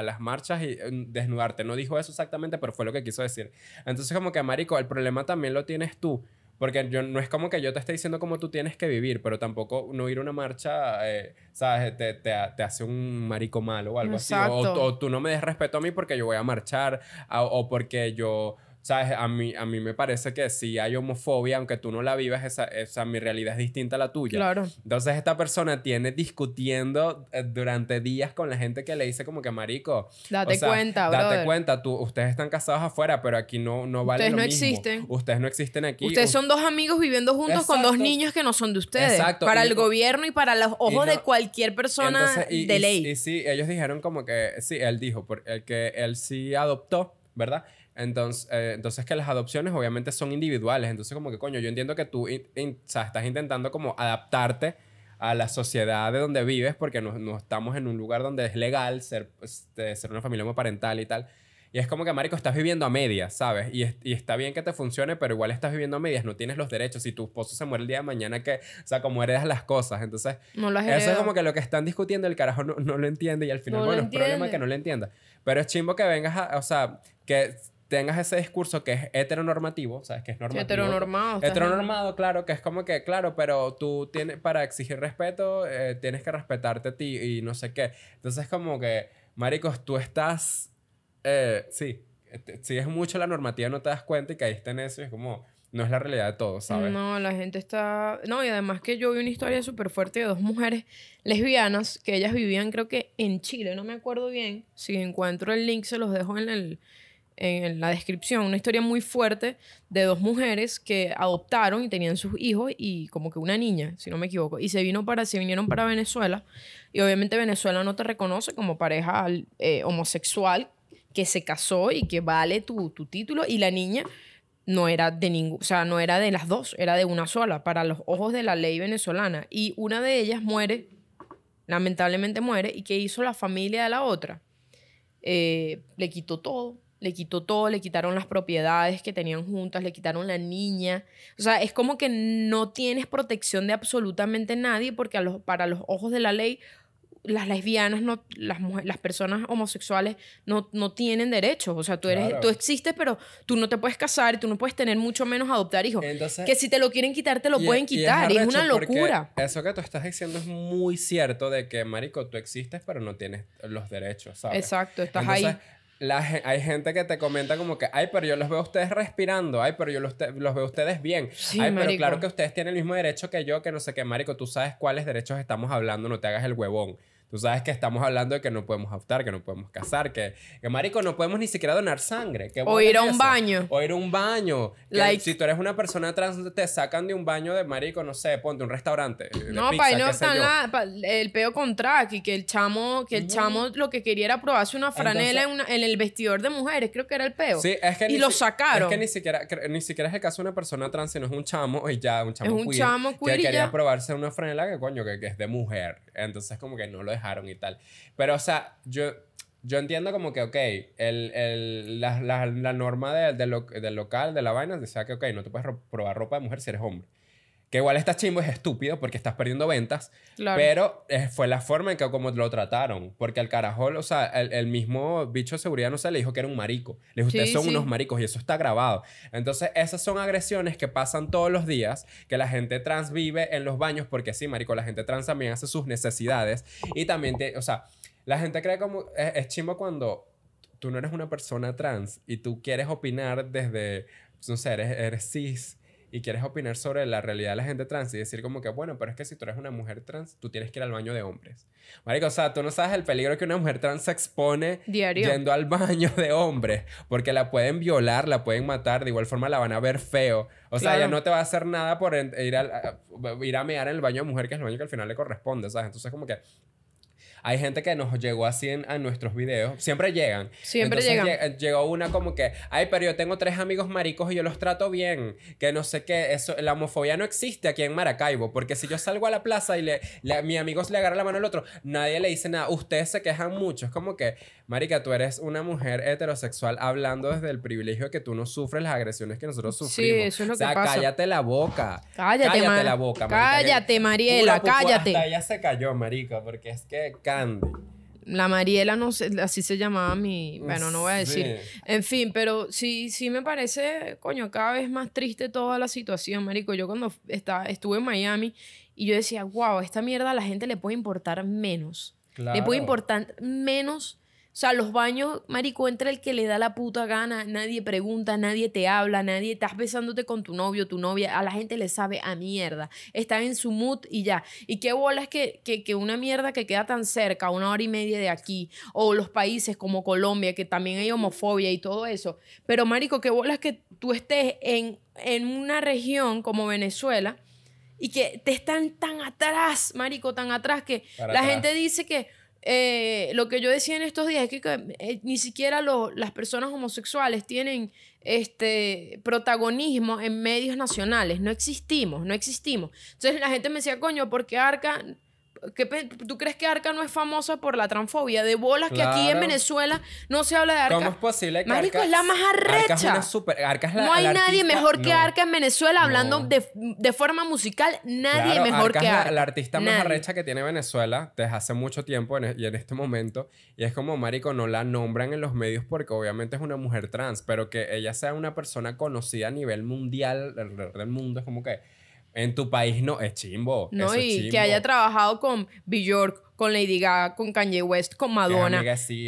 S2: las marchas y mm, desnudarte. No dijo eso exactamente, pero fue lo que quiso decir. Entonces como que, Marico, el problema también lo tienes tú. Porque yo, no es como que yo te esté diciendo cómo tú tienes que vivir, pero tampoco no ir a una marcha, eh, ¿sabes? Te, te, te, hace un marico malo o algo así. O, o, tú no me des respeto a mí porque yo voy a marchar, o porque yo ¿Sabes? A mí, a mí me parece que si hay homofobia, aunque tú no la vivas, esa, esa, mi realidad es distinta a la tuya. Claro. Entonces esta persona tiene discutiendo eh, durante días con la gente que le dice como que, marico...
S1: Date cuenta, Date
S2: cuenta, tú, ustedes están casados afuera, pero aquí no, no vale ustedes lo no mismo. existen. Ustedes no existen aquí. Ustedes son dos
S1: amigos viviendo juntos con dos niños que no son de ustedes. Exacto. Para el gobierno y para los ojos de cualquier persona de ley.
S2: Y, sí, ellos dijeron como que... Sí, él dijo, porque el que él sí adoptó, ¿verdad? Entonces, eh, entonces que las adopciones obviamente son individuales. Entonces como que coño, yo entiendo que tú estás intentando como adaptarte a la sociedad de donde vives porque no, no estamos en un lugar donde es legal ser, este, ser una familia homoparental y tal. Y es como que, Marico, estás viviendo a medias, ¿sabes? Y, y, está bien que te funcione, pero igual estás viviendo a medias, no tienes los derechos. Si tu esposo se muere el día de mañana, que, o sea, como heredas las cosas. Entonces, eso es como que lo que están discutiendo, el carajo no, lo entiende y al final, bueno, es problema que no lo entienda. Pero es chimbo que vengas a, o sea, que tengas ese discurso que es heteronormativo, ¿sabes? Que es normal. Heteronormado. Heteronormado, claro, que es como que, claro, pero tú tienes, para exigir respeto, eh, tienes que respetarte a ti y no sé qué. Entonces, como que, maricos, tú estás, eh, sí, sigues mucho la normativa, no te das cuenta y caíste en eso es como, no es la realidad de todo, ¿sabes?
S1: No, la gente está... No, y además que yo vi una historia súper fuerte de dos mujeres lesbianas que ellas vivían creo que en Chile, no me acuerdo bien. Si encuentro el link se los dejo en el, en la descripción, una historia muy fuerte de dos mujeres que adoptaron y tenían sus hijos y como que una niña, si no me equivoco, y se, vino para, se vinieron para Venezuela y obviamente Venezuela no te reconoce como pareja eh, homosexual que se casó y que vale tu, tu título y la niña no era de ningún, o sea, no era de las dos, era de una sola para los ojos de la ley venezolana y una de ellas muere lamentablemente muere y que hizo la familia de la otra eh, le quitó todo le quitó todo, le quitaron las propiedades que tenían juntas, le quitaron la niña. O sea, es como que no tienes protección de absolutamente nadie porque a los, para los ojos de la ley las lesbianas, no, las, personas homosexuales no, no tienen derechos. O sea, tú, eres, tú existes, pero tú no te puedes casar y tú no puedes tener mucho menos adoptar hijos. que si te lo quieren quitar, te lo pueden quitar. es, una locura.
S2: Eso que tú estás diciendo es muy cierto de que, Marico, tú existes, pero no tienes los derechos. ¿sabes? Exacto, estás ahí hay gente que te comenta como que, ay, pero yo los veo ustedes respirando, ay, pero yo los, veo ustedes bien. ay, pero claro que ustedes tienen el mismo derecho que yo, que no sé qué, Marico, tú sabes cuáles derechos estamos hablando, no te hagas el huevón. Tú sabes que estamos hablando de que no podemos adoptar, que no podemos casar, que, que marico, no podemos ni siquiera donar sangre. Que o ir a un baño. O ir a un baño. si tú eres una persona trans, te sacan de un baño de marico, no sé, ponte un restaurante. Eh, no, pizza, pa, no está la,
S1: el peo con y que el chamo, que el chamo lo que quería era probarse una franela en, una, en, el vestidor de mujeres, creo que era el peo. Sí, es que y lo sacaron. Es que ni
S2: siquiera, ni siquiera es el caso de una persona trans, sino es un chamo y ya, un chamo es un chamo que quería probarse una franela que coño, que, que es de mujer. Entonces como que no lo es y tal. Pero, o sea, yo, yo entiendo como que, ok, la, norma del local, de la vaina, decía que, ok, no te puedes probar ropa de mujer si eres hombre. Que igual está chimbo, es estúpido porque estás perdiendo ventas. Pero eh, fue la forma en que como lo trataron. Porque al carajol, o sea, el, mismo bicho de seguridad, no se le dijo que era un marico. Le dijo, ustedes son unos maricos y eso está grabado. Entonces, esas son agresiones que pasan todos los días, que la gente trans vive en los baños, porque sí, marico, la gente trans también hace sus necesidades. Y también, te, o sea, la gente cree como, es, es chimbo cuando tú no eres una persona trans y tú quieres opinar desde, no sé, eres cis y quieres opinar sobre la realidad de la gente trans y decir como que, bueno, pero es que si tú eres una mujer trans, tú tienes que ir al baño de hombres. Marico, o sea, tú no sabes el peligro que una mujer trans se expone Diario. yendo al [laughs] baño de hombres, porque la pueden violar, la pueden matar, de igual forma la van a ver feo. O sea, ella no te va a hacer nada por ir a, ir a mear en el baño de mujer, que es el baño que al final le corresponde, ¿sabes? Entonces como que hay gente que nos llegó así en, a nuestros videos. Siempre llegan. Siempre llegan. llegó una como que, ay, pero yo tengo tres amigos maricos y yo los trato bien. Que no sé qué. Eso, la homofobia no existe aquí en Maracaibo. Porque si yo salgo a la plaza y le, mi amigo le agarra la mano al otro, nadie le dice nada. Ustedes se quejan mucho. Es como que, marica, tú eres una mujer heterosexual hablando desde el privilegio que tú no sufres las agresiones que nosotros sufrimos. Sí, eso es lo o sea, cállate la boca. Cállate, cállate la boca, Cállate, Mariela, cállate. se cayó, marica, porque es que
S1: la Mariela, no sé, así se llamaba mi. Bueno, no voy a decir. En fin, pero sí, sí me parece, coño, cada vez más triste toda la situación, Marico. Yo cuando estaba, estuve en Miami y yo decía, wow, esta mierda a la gente le puede importar menos. Le puede importar menos o sea, los baños, marico, entra el que le da la puta gana, nadie pregunta, nadie te habla, nadie estás besándote con tu novio, tu novia, a la gente le sabe a mierda, está en su mood y ya. Y qué bolas que, que, una mierda que queda tan cerca, una hora y media de aquí, o los países como Colombia, que también hay homofobia y todo eso. Pero, marico, qué bolas que tú estés en, en una región como Venezuela y que te están tan atrás, marico, tan atrás que la gente dice que eh, lo que yo decía en estos días es que, eh, ni siquiera las personas homosexuales tienen este protagonismo en medios nacionales. No existimos, no existimos. Entonces la gente me decía, coño, ¿por qué Arca ¿Tú crees que Arca no es famosa por la transfobia? De bolas que aquí en Venezuela no se habla de Arca. ¿Cómo es posible que Marico, Arca, es la más arrecha. Arca es una
S2: super, no hay nadie mejor que
S1: Arca en Venezuela hablando de, de, forma musical. Nadie mejor que Arca Arca. La, la
S2: artista más arrecha que tiene Venezuela desde hace mucho tiempo e, y en este momento. Y es como, Marico, no la nombran en los medios porque obviamente es una mujer trans, pero que ella sea una persona conocida a nivel mundial, del mundo, es como que en tu país no es chimbo. No, y que haya
S1: trabajado con Bjork, con Lady Gaga, con Kanye West, con Madonna.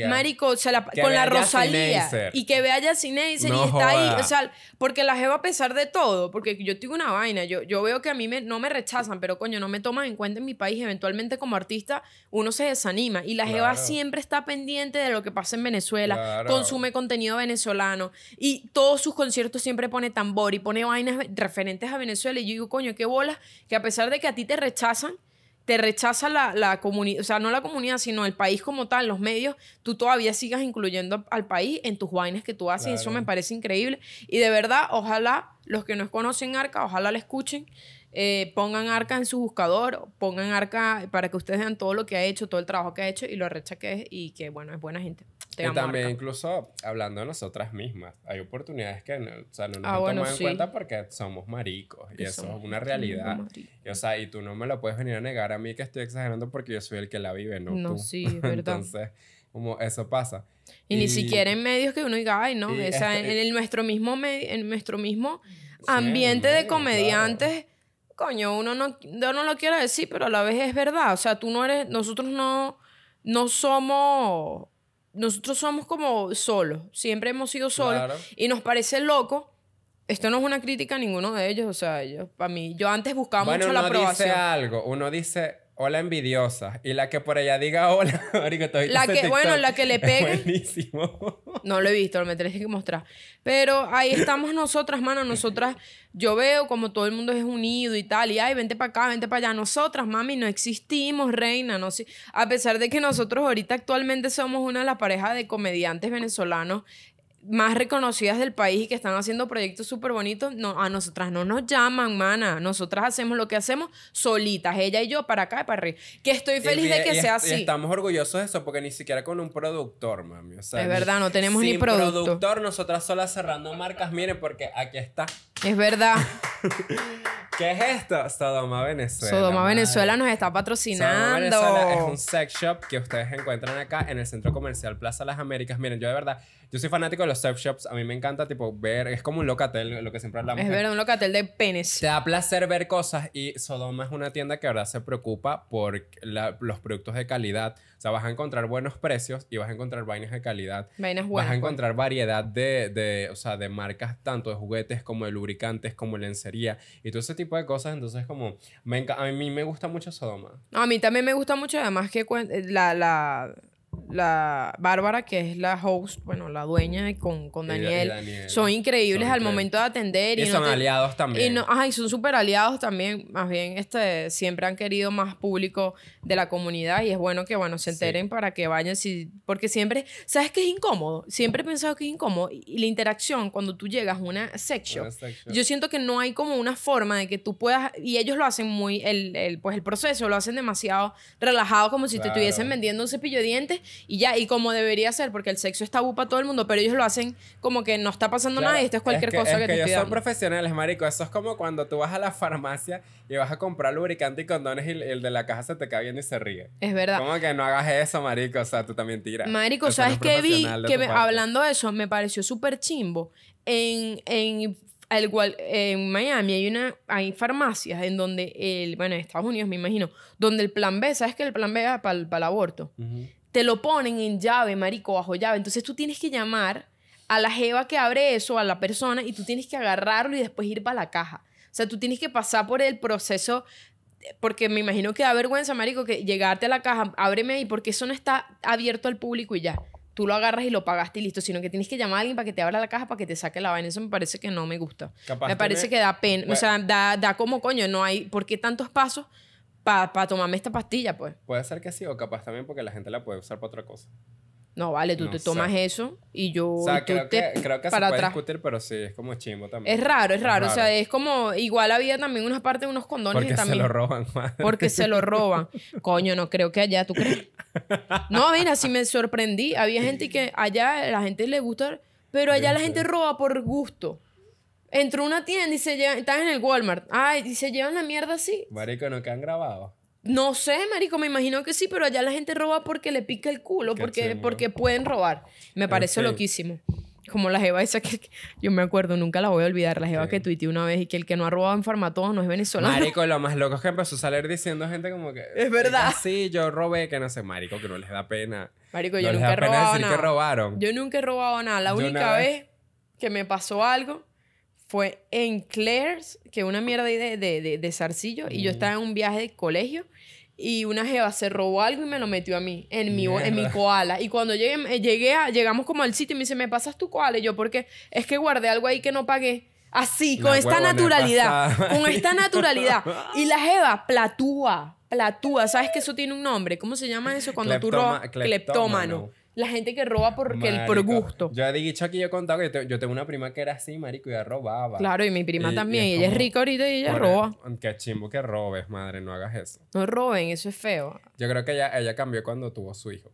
S1: Marico, con la Rosalía. Y que vea a y está ahí. O sea, porque la Jeva, a pesar de todo, porque yo tengo una vaina, yo, yo veo que a mí me, no me rechazan, pero coño, no me toman en cuenta en mi país. Eventualmente, como artista, uno se desanima. Y la Jeva siempre está pendiente de lo que pasa en Venezuela, consume contenido venezolano y todos sus conciertos siempre pone tambor y pone vainas referentes a Venezuela. Y yo digo, coño, qué bola, que a pesar de que a ti te rechazan, te rechaza la, la comunidad, o sea, no la comunidad, sino el país como tal, los medios, tú todavía sigas incluyendo al país en tus vainas que tú haces, y eso me parece increíble. Y de verdad, ojalá los que no conocen Arca, ojalá la escuchen, eh, pongan Arca en su buscador, pongan Arca para que ustedes vean todo lo que ha hecho, todo el trabajo que ha hecho y lo recha y que bueno, es buena gente y también
S2: incluso hablando de nosotras mismas, hay oportunidades que no, o sea, no nos ah, tomamos en cuenta porque somos maricos y, eso es una realidad. Y, o sea, y tú no me lo puedes venir a negar a mí que estoy exagerando porque yo soy el que la vive, no, no Sí, es [laughs] verdad. Entonces, como eso pasa. Y, ni siquiera
S1: en medios que uno diga, ay, no, o sea este, en, nuestro mismo en nuestro mismo ambiente de comediantes. Coño, uno no, no lo quiero decir, pero a la vez es verdad. O sea, tú no eres, nosotros no, no somos nosotros somos como solos, siempre hemos sido solos y nos parece loco. Esto no es una crítica a ninguno de ellos, o sea, ellos, para mí, yo antes buscaba mucho la aprobación. uno dice
S2: algo, uno dice, Hola envidiosa. Y la que por allá diga hola, Ahorita [laughs] estoy La que, bueno, la que le pegue.
S1: no lo he visto, me tenés que mostrar. Pero ahí estamos nosotras, mano. Nosotras, yo veo como todo el mundo es unido y tal. Y ay, vente para acá, vente para allá. Nosotras, mami, no existimos, reina. No, si, a pesar de que nosotros ahorita actualmente somos una de las parejas de comediantes venezolanos más reconocidas del país y que están haciendo proyectos súper bonitos, no, a nosotras no nos llaman, mana. Nosotras hacemos lo que hacemos solitas, ella y yo, para acá y para arriba. Que estoy feliz de que sea así.
S2: estamos orgullosos de eso, porque ni siquiera con un productor, mami. es verdad, no tenemos ni, ni productor, nosotras solas cerrando marcas, miren, porque aquí está.
S1: Es verdad. [laughs]
S2: ¿Qué es esto? Sodoma Venezuela. Sodoma
S1: Venezuela nos está patrocinando. Sodoma Venezuela es un
S2: sex shop que ustedes encuentran acá en el centro comercial Plaza Las Américas. Miren, yo de verdad, yo soy fanático de los sex shops. A mí me encanta, tipo, ver. Es como un locatel, lo que siempre hablamos. Es verdad,
S1: un locatel de penes. Te
S2: da placer ver cosas y Sodoma es una tienda que, de verdad, se preocupa por los productos de calidad. O sea, vas a encontrar buenos precios y vas a encontrar vainas de calidad. Vainas buenas. Vas a pues. encontrar variedad de, de, o sea, de marcas, tanto de juguetes como de lubricantes como lencería y todo ese tipo de cosas. Entonces, como, a mí me gusta mucho Sodoma.
S1: a mí también me gusta mucho, además que eh, la, la la Bárbara, que es la host, bueno, la dueña y con, Daniel, son increíbles al momento de atender. Y, son aliados también. Y son súper aliados también. Más bien, este, siempre han querido más público de la comunidad y es bueno que, bueno, se enteren para que vayan. Si, porque siempre, ¿sabes qué es incómodo? Siempre he pensado que es incómodo. Y la interacción, cuando tú llegas a una section, yo siento que no hay como una forma de que tú puedas, y ellos lo hacen muy, el, pues el proceso lo hacen demasiado relajado, como si te estuviesen vendiendo un cepillo de dientes y ya, y como debería ser, porque el sexo es tabú para todo el mundo, pero ellos lo hacen como que no está pasando nada y esto es cualquier cosa es que, ellos son
S2: profesionales, marico. Eso es como cuando tú vas a la farmacia y vas a comprar lubricante y condones y el de la caja se te cae bien y se ríe. Es verdad. Como que no hagas eso, marico. O sea, tú también tiras. Marico, ¿sabes qué vi? Que hablando
S1: de eso, me pareció súper chimbo. En, en el en Miami hay una hay farmacias en donde el bueno en Estados Unidos me imagino donde el plan B sabes que el plan B es para el, aborto te lo ponen en llave, marico, bajo llave. Entonces tú tienes que llamar a la jeva que abre eso, a la persona, y tú tienes que agarrarlo y después ir para la caja. O sea, tú tienes que pasar por el proceso, porque me imagino que da vergüenza, marico, que llegarte a la caja, ábreme ahí, porque eso no está abierto al público y ya. Tú lo agarras y lo pagaste y listo, sino que tienes que llamar a alguien para que te abra la caja, para que te saque la vaina. Eso me parece que no me gusta.
S2: me parece que da pena, o sea,
S1: da, da como coño, no hay, ¿por qué tantos pasos? para tomarme esta pastilla, pues.
S2: Puede ser que sí, o capaz también porque la gente la puede usar para otra cosa.
S1: No, vale, tú te tomas eso y yo. O sea, creo, que, para se puede
S2: discutir, pero sí, es como chimbo también. Es raro, es raro, O sea,
S1: es como. Igual había también una parte de unos condones que también. Porque se lo roban,
S2: madre. Porque se lo roban.
S1: Coño, no creo que allá, ¿tú crees? No, mira, Sí me sorprendí. Había gente que allá la gente le gusta, pero allá la gente roba por gusto entró una tienda y se llevan, están en el Walmart, ay, y se llevan la mierda así.
S2: Marico, ¿no que han grabado?
S1: No sé, marico, me imagino que sí, pero allá la gente roba porque le pica el culo, porque, porque pueden robar. Me parece loquísimo. Como la jeva esa que, yo me acuerdo, nunca la voy a olvidar, la jeva que tuiteé una vez y que el que no ha robado en farmatodo no es venezolano. Marico,
S2: lo más loco es que empezó a salir diciendo gente como que... Es verdad. Sí, yo robé, que no sé, marico, que no les da pena. Marico, yo nunca he robado nada. robaron. Yo
S1: nunca he robado nada. La única vez que me pasó algo fue en Claire's, que una mierda de, de, zarcillo, y yo estaba en un viaje de colegio y una jeva se robó algo y me lo metió a mí, en mi, en mi koala. Y cuando llegué, eh, llegué a, llegamos como al sitio y me dice, ¿me pasas tu koala? Y yo, porque es que guardé algo ahí que no pagué. Así, con esta naturalidad. Con esta [laughs] naturalidad. Y la jeva platúa, platúa. ¿Sabes que eso tiene un nombre? ¿Cómo se llama eso cuando tú robas? cleptómano. La gente que roba porque el, por
S2: gusto. Yo he dicho aquí, yo he contado que yo, tengo una prima que era así, marico, y ella robaba. Claro, y mi prima también. Y ella es rica
S1: ahorita y ella roba.
S2: qué chimbo que robes, madre, no hagas eso.
S1: No roben, eso es feo.
S2: Yo creo que ella, ella cambió cuando tuvo su hijo.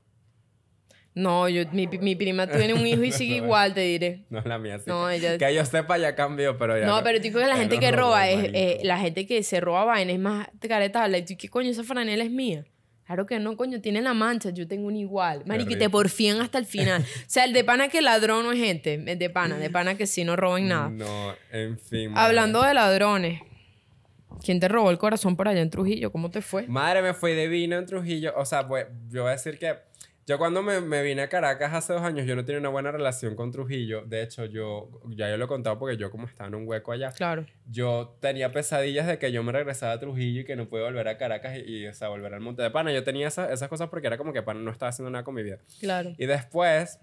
S1: No, yo, mi, prima tiene un hijo y [laughs] sigue igual, te diré.
S2: No, es la mía sí. Que yo sepa ya cambió, pero ya. No, pero tú que la gente que roba,
S1: es, eh, la gente que se roba vaina es más caretable. ¿Tú qué coño esa franela es mía? Claro que no, coño, tiene la mancha, yo tengo un igual. Mariquite, por fin hasta el final. o sea, el de pana que ladrón no es gente, eh, de pana, de pana que sí no roben nada.
S2: No, en fin. Hablando
S1: de ladrones, ¿quién te robó el corazón por allá en Trujillo? ¿Cómo te fue?
S2: Madre, me fue de vino en Trujillo. O sea, pues, yo voy a decir que yo cuando me, vine a Caracas hace dos años, yo no tenía una buena relación con Trujillo. De hecho, yo ya yo lo he contado porque yo como estaba en un hueco allá. Claro. Yo tenía pesadillas de que yo me regresaba a Trujillo y que no pude volver a Caracas y, o sea, volver al monte de pana. Yo tenía esas, esas cosas porque era como que pana no estaba haciendo nada con mi vida. Claro. Y después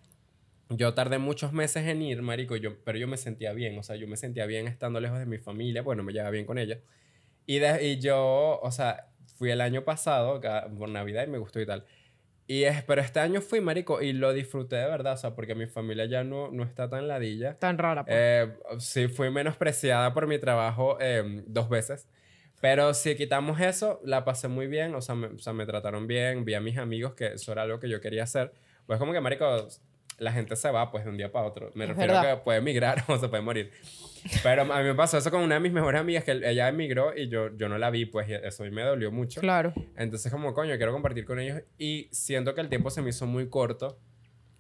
S2: yo tardé muchos meses en ir, marico, yo, pero yo me sentía bien, o sea, yo me sentía bien estando lejos de mi familia, bueno, pues me llevaba bien con ella. Y, de, y yo, o sea, fui el año pasado por Navidad y me gustó y tal. Y pero este año fui, marico, y lo disfruté de verdad, o sea, porque mi familia ya no, no está tan ladilla. Tan rara, pues. Eh, sí, fui menospreciada por mi trabajo em, dos veces. Pero si quitamos eso, la pasé muy bien, o sea, me, o sea, me trataron bien, vi a mis amigos, que eso era algo que yo quería hacer. Pues como que, marico, la gente se va pues de un día para otro. Me refiero a que puede emigrar [laughs] o se puede morir. Pero a mí me pasó eso con una de mis mejores amigas, que ella emigró y yo, yo no la vi, pues eso a mí me dolió mucho. Claro. Entonces como, coño, quiero compartir con ellos y siento que el tiempo se me hizo muy corto.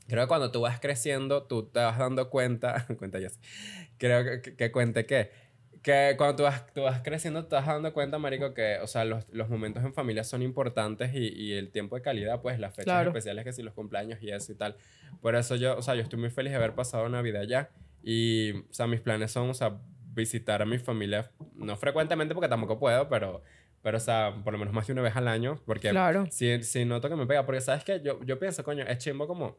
S2: Creo que cuando tú vas creciendo, tú te vas dando cuenta, [laughs] cuenta ya, creo que, que, que cuente que que cuando tú vas, vas creciendo te vas dando cuenta, marico, que, o sea, los, los momentos en familia son importantes y, y, el tiempo de calidad, pues las fechas especiales que si los cumpleaños y eso y tal. Por eso yo, o sea, yo estoy muy feliz de haber pasado Navidad allá y, o sea, mis planes son, o sea, visitar a mi familia, no frecuentemente porque tampoco puedo, pero, pero o sea, por lo menos más de una vez al año, porque claro. si, si noto que me pega, porque sabes que yo, yo pienso, coño, es chimbo como...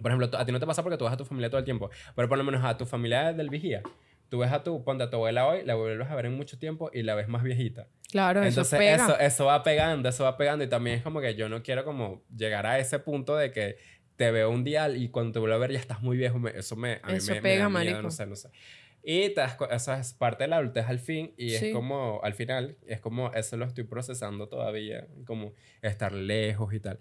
S2: Por ejemplo, a ti no te pasa porque tú vas a tu familia todo el tiempo, pero por lo menos a tu familia del vigía tú ves a tu, ponte a tu abuela hoy, la vuelves a ver en mucho tiempo y la ves más viejita. Claro, Entonces, eso Eso, eso va pegando, eso va pegando. Y también es como que yo no quiero como llegar a ese punto de que te veo un día y cuando te vuelvo a ver ya estás muy viejo. eso me, a eso mí me, pega, me da miedo, no sé, no sé. Y te eso es parte de la adultez al fin y es como, al final, es como, eso lo estoy procesando todavía, como estar lejos y tal.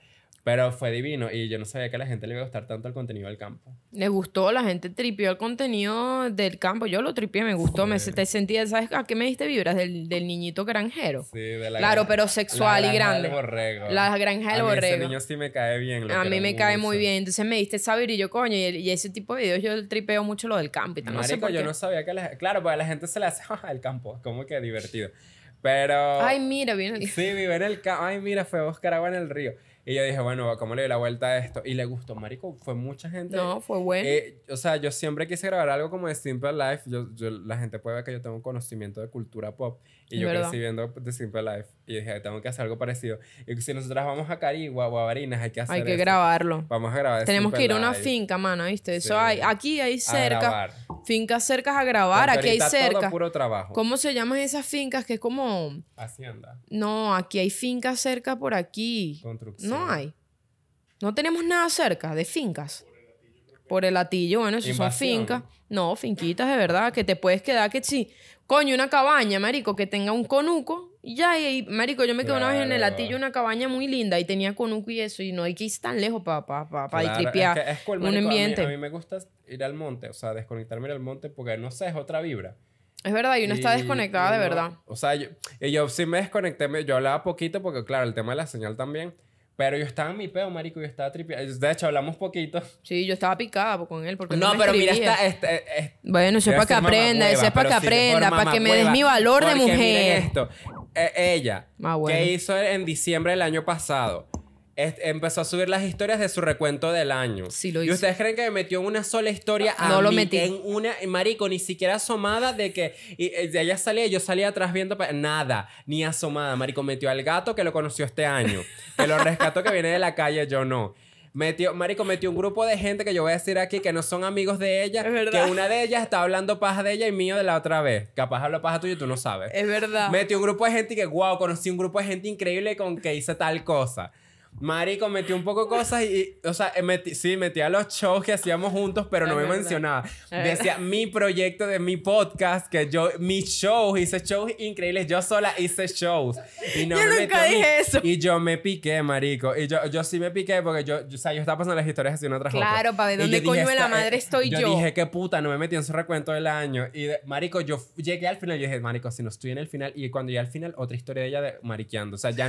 S2: Pero fue divino y yo no sabía que a la gente le iba a gustar tanto el contenido del campo.
S1: Le gustó, la gente tripió el contenido del campo. Yo lo tripié, me gustó, me sentí, sentía, ¿sabes a qué me diste vibras? Del, del niñito granjero. Sí,
S2: de la Claro, pero sexual y grande. Del borrego. La granja del a mí Ese niño sí me cae bien. a mí me cae muy bien.
S1: Entonces me diste saber y yo, coño, y, ese tipo de videos yo tripeo
S2: mucho lo del campo y tal. Marico, yo no sabía que la Claro, porque a la gente se le hace [laughs] ah, el campo, como que divertido. Pero. Ay, mira, viene el Sí, vive en el campo. Ay, mira, fue a agua en el río. Y yo dije, bueno, ¿cómo le doy la vuelta a esto? Y le gustó, marico, fue mucha gente. No, fue bueno. Eh, o sea, yo siempre quise grabar algo como de Simple Life. la gente puede ver que yo tengo un conocimiento de cultura pop. Y yo crecí viendo de Simple Life. Y dije, tengo que hacer algo parecido. Y si nosotras vamos a Carigua o a Barinas, hay que hacer Hay que grabarlo. Vamos a grabar Tenemos Simple que ir a una finca,
S1: mano, ¿viste? Eso hay. Aquí hay cerca. Fincas cercas a grabar. aquí hay cerca. Todo puro trabajo. ¿Cómo se llaman esas fincas? Que es como...
S2: Hacienda.
S1: No, aquí hay fincas cerca por aquí. Construcción. No, no hay. No tenemos nada cerca de fincas. Por el latillo, bueno, eso son fincas. No, finquitas de verdad, que te puedes quedar que sí. Coño, una cabaña, marico, que tenga un conuco. Ya, y, marico, yo me quedé una vez en el latillo, una cabaña muy linda, y tenía conuco y eso, y no hay que ir tan lejos para pa, un ambiente. A mí,
S2: me gusta ir al monte, o sea, desconectarme del al monte, porque no sé, es otra vibra. Es verdad, y uno está desconectado, de verdad. O sea, yo, y yo sí me desconecté, yo hablaba poquito, porque claro, el tema de la señal también pero yo estaba en mi peo, marico, yo estaba tripeado. De hecho, hablamos poquito.
S1: Sí, yo estaba picada
S2: con él porque no, no pero mira, está, este, eh, eh,
S1: bueno, eso es para que aprenda, eso es para que aprenda, para que me des mi valor de mujer. esto,
S2: e, ella, ah, qué que hizo en diciembre del año pasado, empezó a subir las historias de su recuento del año. Sí, lo hizo. ¿Y ustedes creen que metió en una sola historia? a no mí, lo metí. En una, marico, ni siquiera asomada de que ella eh, salía yo salía atrás viendo. Nada, ni asomada. Marico, metió al gato que lo conoció este año, que lo rescató que viene de la calle, yo no. Metió, marico, metió un grupo de gente que yo voy a decir aquí que no son amigos de ella. Que una de ellas está hablando paja de ella y mío de la otra vez. Capaz habla paja tuya y tú no sabes. Es verdad. Metió un grupo de gente que, wow, conocí un grupo de gente increíble con que hice tal cosa. Marico, metí un poco cosas y, o sea, eh, metí, sí, metía los shows que hacíamos juntos, pero no me mencionaba. Decía mi proyecto de mi podcast, que yo, mis shows, hice shows increíbles, yo sola hice shows. Y yo nunca dije eso. Y yo me piqué, marico. Y yo, yo sí me piqué porque yo, yo o sea, yo estaba pasando las historias haciendo otras cosas. claro, para ver dónde coño de la madre eh, estoy yo. Yo dije, qué puta, no me metí en su recuento del año. Y, marico, yo llegué al final y dije, marico, si no estoy en el final. Y cuando llegué al final, otra historia de ella de mariqueando. O sea, ya,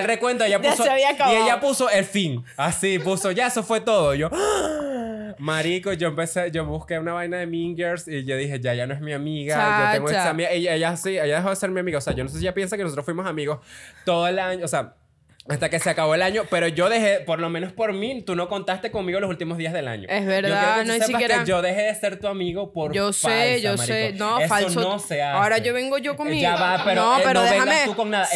S2: el recuento, ella [laughs] puso... ya había y ella puso el fin. Así, puso, ya, eso fue todo. Yo, ¡Ah! marico, yo empecé, yo busqué una vaina de Mingers y yo dije, ya, ya no es mi amiga. yo tengo esa amiga. Ella, ella sí, ella dejó de ser mi amiga. O sea, yo no sé si ella piensa que nosotros fuimos amigos todo el año. O sea, hasta que se acabó el año, pero yo dejé, por lo menos por mí, tú no contaste conmigo los últimos días del año. Es verdad, no es siquiera... yo dejé de ser tu amigo por Yo sé, yo sé, no, no se hace. Ahora yo vengo
S1: yo conmigo. Eh, ya va, pero no, eh, pero déjame.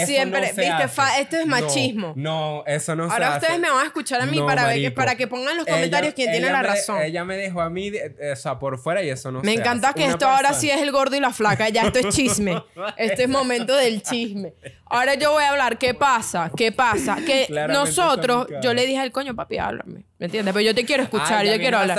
S1: siempre, viste, esto es machismo.
S2: No, no eso no Ahora ustedes me
S1: van a escuchar a mí para ver que, para que pongan en los comentarios quién tiene la razón.
S2: ella me dejó a mí, o sea, por fuera y eso no Me encanta que esto ahora sí es
S1: el gordo y la flaca, ya esto es chisme. [laughs] Este es momento del chisme. Ahora yo voy a hablar, ¿qué pasa? ¿Qué pasa? Que [laughs] nosotros, yo le dije al coño, papi, háblame. ¿Me entiendes? Pero yo te quiero escuchar, yo quiero hablar.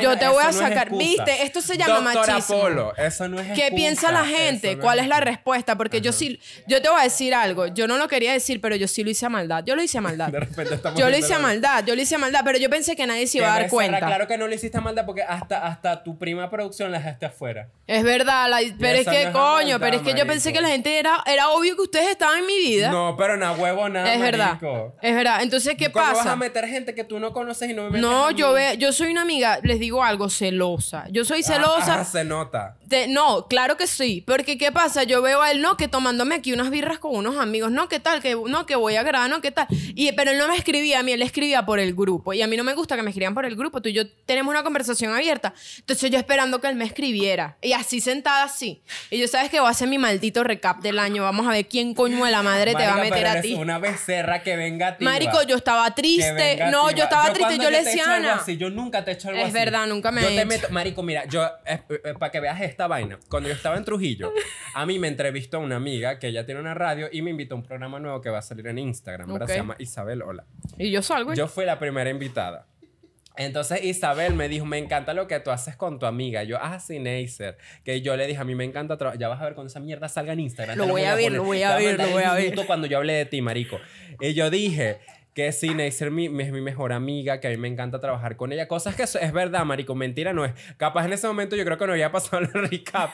S1: Yo te voy a sacar, viste, esto se llama Doctora machismo.
S2: eso no es ¿Qué piensa la gente? ¿Cuál es,
S1: la respuesta? Porque yo sí, yo te voy a decir algo, yo no lo quería decir, pero yo sí lo hice a maldad. Yo lo hice a maldad. [laughs] de repente Yo lo hice a maldad, yo lo hice a maldad, pero yo pensé que nadie se iba a dar cuenta. Claro
S2: que no lo hiciste a maldad porque hasta, hasta tu prima producción la dejaste afuera.
S1: Es verdad, pero es que coño, pero es que yo pensé que la gente era era obvio que ustedes estaban en mi vida. No,
S2: pero nada, huevo nada. Es verdad.
S1: Es verdad. Entonces, ¿qué pasa? vas a
S2: meter gente que tú no conoces no yo
S1: yo soy una amiga, les digo algo, celosa. Yo soy ah, celosa. Ah, se nota. no, claro que sí. Porque ¿qué pasa? Yo veo a él, no, que tomándome aquí unas birras con unos amigos, no, ¿qué tal? Que, no, que voy a No, ¿qué tal? Y, pero él no me escribía a mí, él escribía por el grupo. Y a mí no me gusta que me escriban por el grupo. Tú y yo tenemos una conversación abierta. Entonces yo esperando que él me escribiera. Y así sentada así. Y yo, ¿sabes que Voy a hacer mi maldito recap del año. Vamos a ver quién coño de la madre te va a meter a ti. Una
S2: becerra que venga a Marico, yo estaba triste. No, yo estaba triste si yo, le Yo nunca te he hecho algo así. Es verdad, nunca me yo te Meto, marico, mira, yo, eh, eh, para que veas esta vaina. Cuando yo estaba en Trujillo, a mí me entrevistó una amiga que ella tiene una radio y me invitó a un programa nuevo que va a salir en Instagram. Ahora se llama Isabel Hola. Y yo salgo. Yo fui la primera invitada. Entonces Isabel me dijo, me encanta lo que tú haces con tu amiga. Yo, ah, sí, Neisser. Que yo le dije, a mí me encanta Ya vas a ver cuando esa mierda salga en Instagram. Lo, voy, a ver, lo voy a ver, lo voy a ver. Cuando yo hablé de ti, marico. Y yo dije, que sí, Neisser es mi mejor amiga, que a mí me encanta trabajar con ella. Cosas que es verdad, marico, mentira no es. Capaz en ese momento yo creo que no había pasado el recap.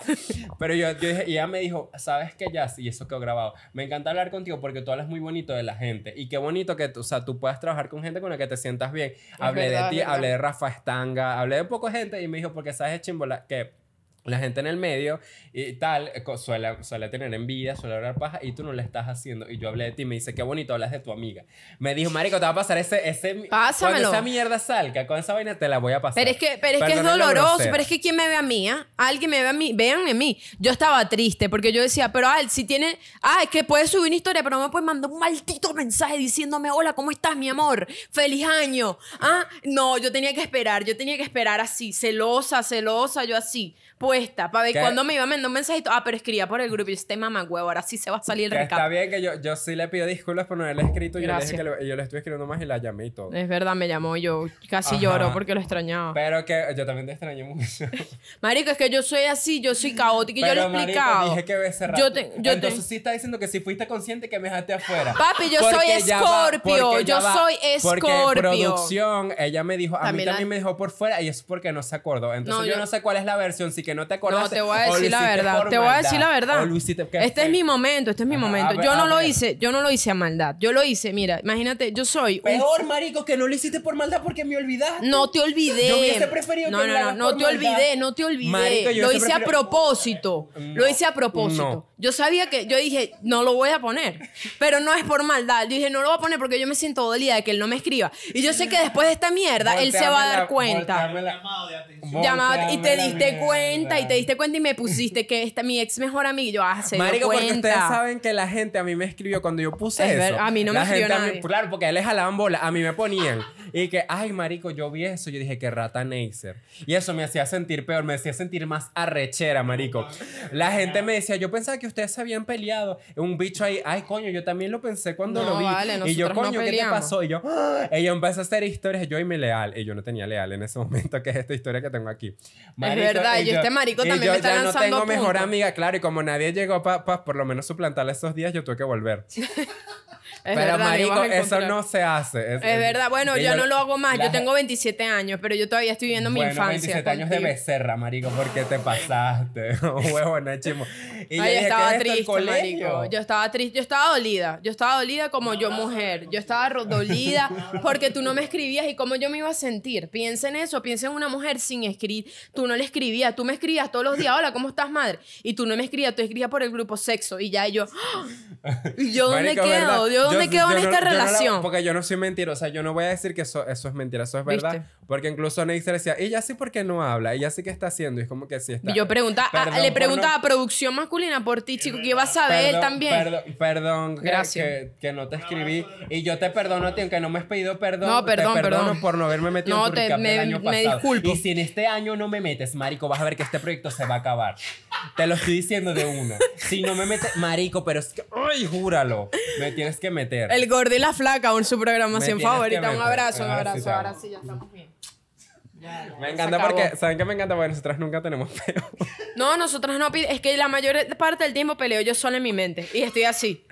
S2: pero yo, dije, y ella me dijo, ¿sabes qué, Jazz? Y eso quedó grabado. Me encanta hablar contigo porque tú hablas muy bonito de la gente. Y qué bonito que tú, o sea, tú puedas trabajar con gente con la que te sientas bien. hablé de ti, hablé de Rafa Estanga, hablé de poco gente. Y me dijo, porque sabes, chimbola, que la gente en el medio y tal eh, suele, suele, tener envidia, suele hablar paja y tú no le estás haciendo. Y yo hablé de ti, me dice, qué bonito hablas de tu amiga. Me dijo, Marico, te va a pasar ese. ese Pásamelo. esa mierda salga, con esa vaina te la voy a pasar. Pero es que, pero es, que es doloroso, pero es
S1: que ¿quién me ve a mí? Ah? Alguien me ve a mí, vean en mí. Yo estaba triste porque yo decía, pero al ah, si tiene. Ah, es que puedes subir una historia, pero no me puedes mandar un maldito mensaje diciéndome, hola, ¿cómo estás, mi amor? ¡Feliz año! Ah, no, yo tenía que esperar, yo tenía que esperar así, celosa, celosa, yo así. Pues esta, papi, cuando me iba a mandar un mensajito. Ah, pero escribía por el grupo y yo, este mamá huevo, ahora sí se va a salir el recado.
S2: Está bien que yo, sí le pido disculpas por no haberle escrito. Yo le, dije que yo le estuve escribiendo más y la llamé y todo.
S1: Es verdad, me llamó yo. Casi lloró porque lo extrañaba.
S2: Pero que yo también te extrañé mucho.
S1: [laughs] marico, es que yo soy así, yo soy caótica y yo lo he explicado. Marico, dije que ve Yo Entonces sí
S2: está diciendo que si fuiste consciente que me dejaste afuera. Papi, yo soy escorpio, yo soy Scorpio. Porque producción, ella me dijo, a mí también me dejó por fuera y es porque no se acordó. Entonces yo, no sé cuál es la versión, sí que no no te voy a oh, decir la verdad. Te voy a decir la verdad. Oh, este
S1: es mi momento, este es mi momento. Ah, yo no lo hice, yo no lo hice a maldad. Yo lo hice, mira, imagínate, yo soy. Peor, marico, que no lo hiciste por maldad porque me olvidaste. No te olvidé. no, no, no, no, te olvidé, no te olvidé. lo hice a propósito. lo hice a propósito. Yo sabía que, yo dije, no lo voy a poner. Pero no es por maldad. Yo dije, no lo voy a poner porque yo me siento dolida de que él no me escriba. Y yo sé que después de esta mierda, él se va a dar cuenta.
S2: Llamado y te
S1: diste cuenta y te diste cuenta y me pusiste que esta, mi ex mejor amigo yo, ah, Marico, porque ustedes saben
S2: que la gente a mí me escribió cuando yo puse eso. a mí no me escribió nadie. claro, porque a él les jalaban bola. A mí me ponían. Y que, ay, marico, yo vi eso. Yo dije, que rata nacer Y eso me hacía sentir peor. Me hacía sentir más arrechera, marico. La gente me decía, yo pensaba que ustedes se habían peleado. Un bicho ahí, ay, coño, yo también lo pensé cuando lo vi. y yo, coño, ¿qué te pasó? Y yo, ah". ella empezó a hacer historias. Yo y mi leal. Y yo no tenía leal en ese momento, que es esta historia que tengo aquí. es verdad, yo, este marico también yo ya no tengo mejor amiga, claro, y como nadie llegó por lo menos suplantarla estos días, yo tuve que volver. [laughs] pero, marico, eso no se hace. Es, verdad. Bueno, yo no lo hago más. Yo tengo
S1: 27 años, pero yo todavía estoy viviendo mi bueno, infancia. 27 años de
S2: becerra, marico, porque te pasaste. [laughs] Oh, huevón chimo. Y yo estaba triste,
S1: Yo estaba triste. Yo estaba dolida. Yo estaba dolida como yo mujer. Yo estaba dolida porque tú no me escribías y cómo yo me iba a sentir. Piensa en eso. Piensa en una mujer sin escribir. Tú no le escribías. Tú me escribías todos los días. Hola, ¿cómo estás, madre? Y tú no me escribías. Tú escribías por el grupo sexo. Y ya yo... Ah", ¿Y yo dónde quedo? ¿Dónde yo, en esta relación?
S2: porque yo no soy mentirosa. Yo no voy a decir que eso, eso es mentira, eso es verdad. ¿Viste? Porque incluso Neisser decía, ella sí porque no habla, ella sí que está haciendo, y es como que sí está.
S1: yo pregunta, le pregunta a producción masculina por ti, chico, que iba a saber también.
S2: Perdón, perdón Gracias. Que, no te escribí. Y yo te perdono, tío, aunque no me has pedido perdón. No, perdón, perdón. por no haberme metido en tu me, año pasado. Me disculpo. Y si en este año no me metes, marico, vas a ver que este proyecto se va a acabar. Te lo estoy diciendo de una. Si no me metes, marico, pero es que, ay, júralo, me tienes que meter. El gordo y la flaca, en su programación favorita. Un abrazo, un abrazo. Ahora sí, ya estamos me encanta porque, ¿saben qué me encanta? Porque nosotras nunca tenemos peo.
S1: [laughs] No, nosotras no Es que la mayor parte del tiempo peleo yo solo en mi mente. Y estoy así.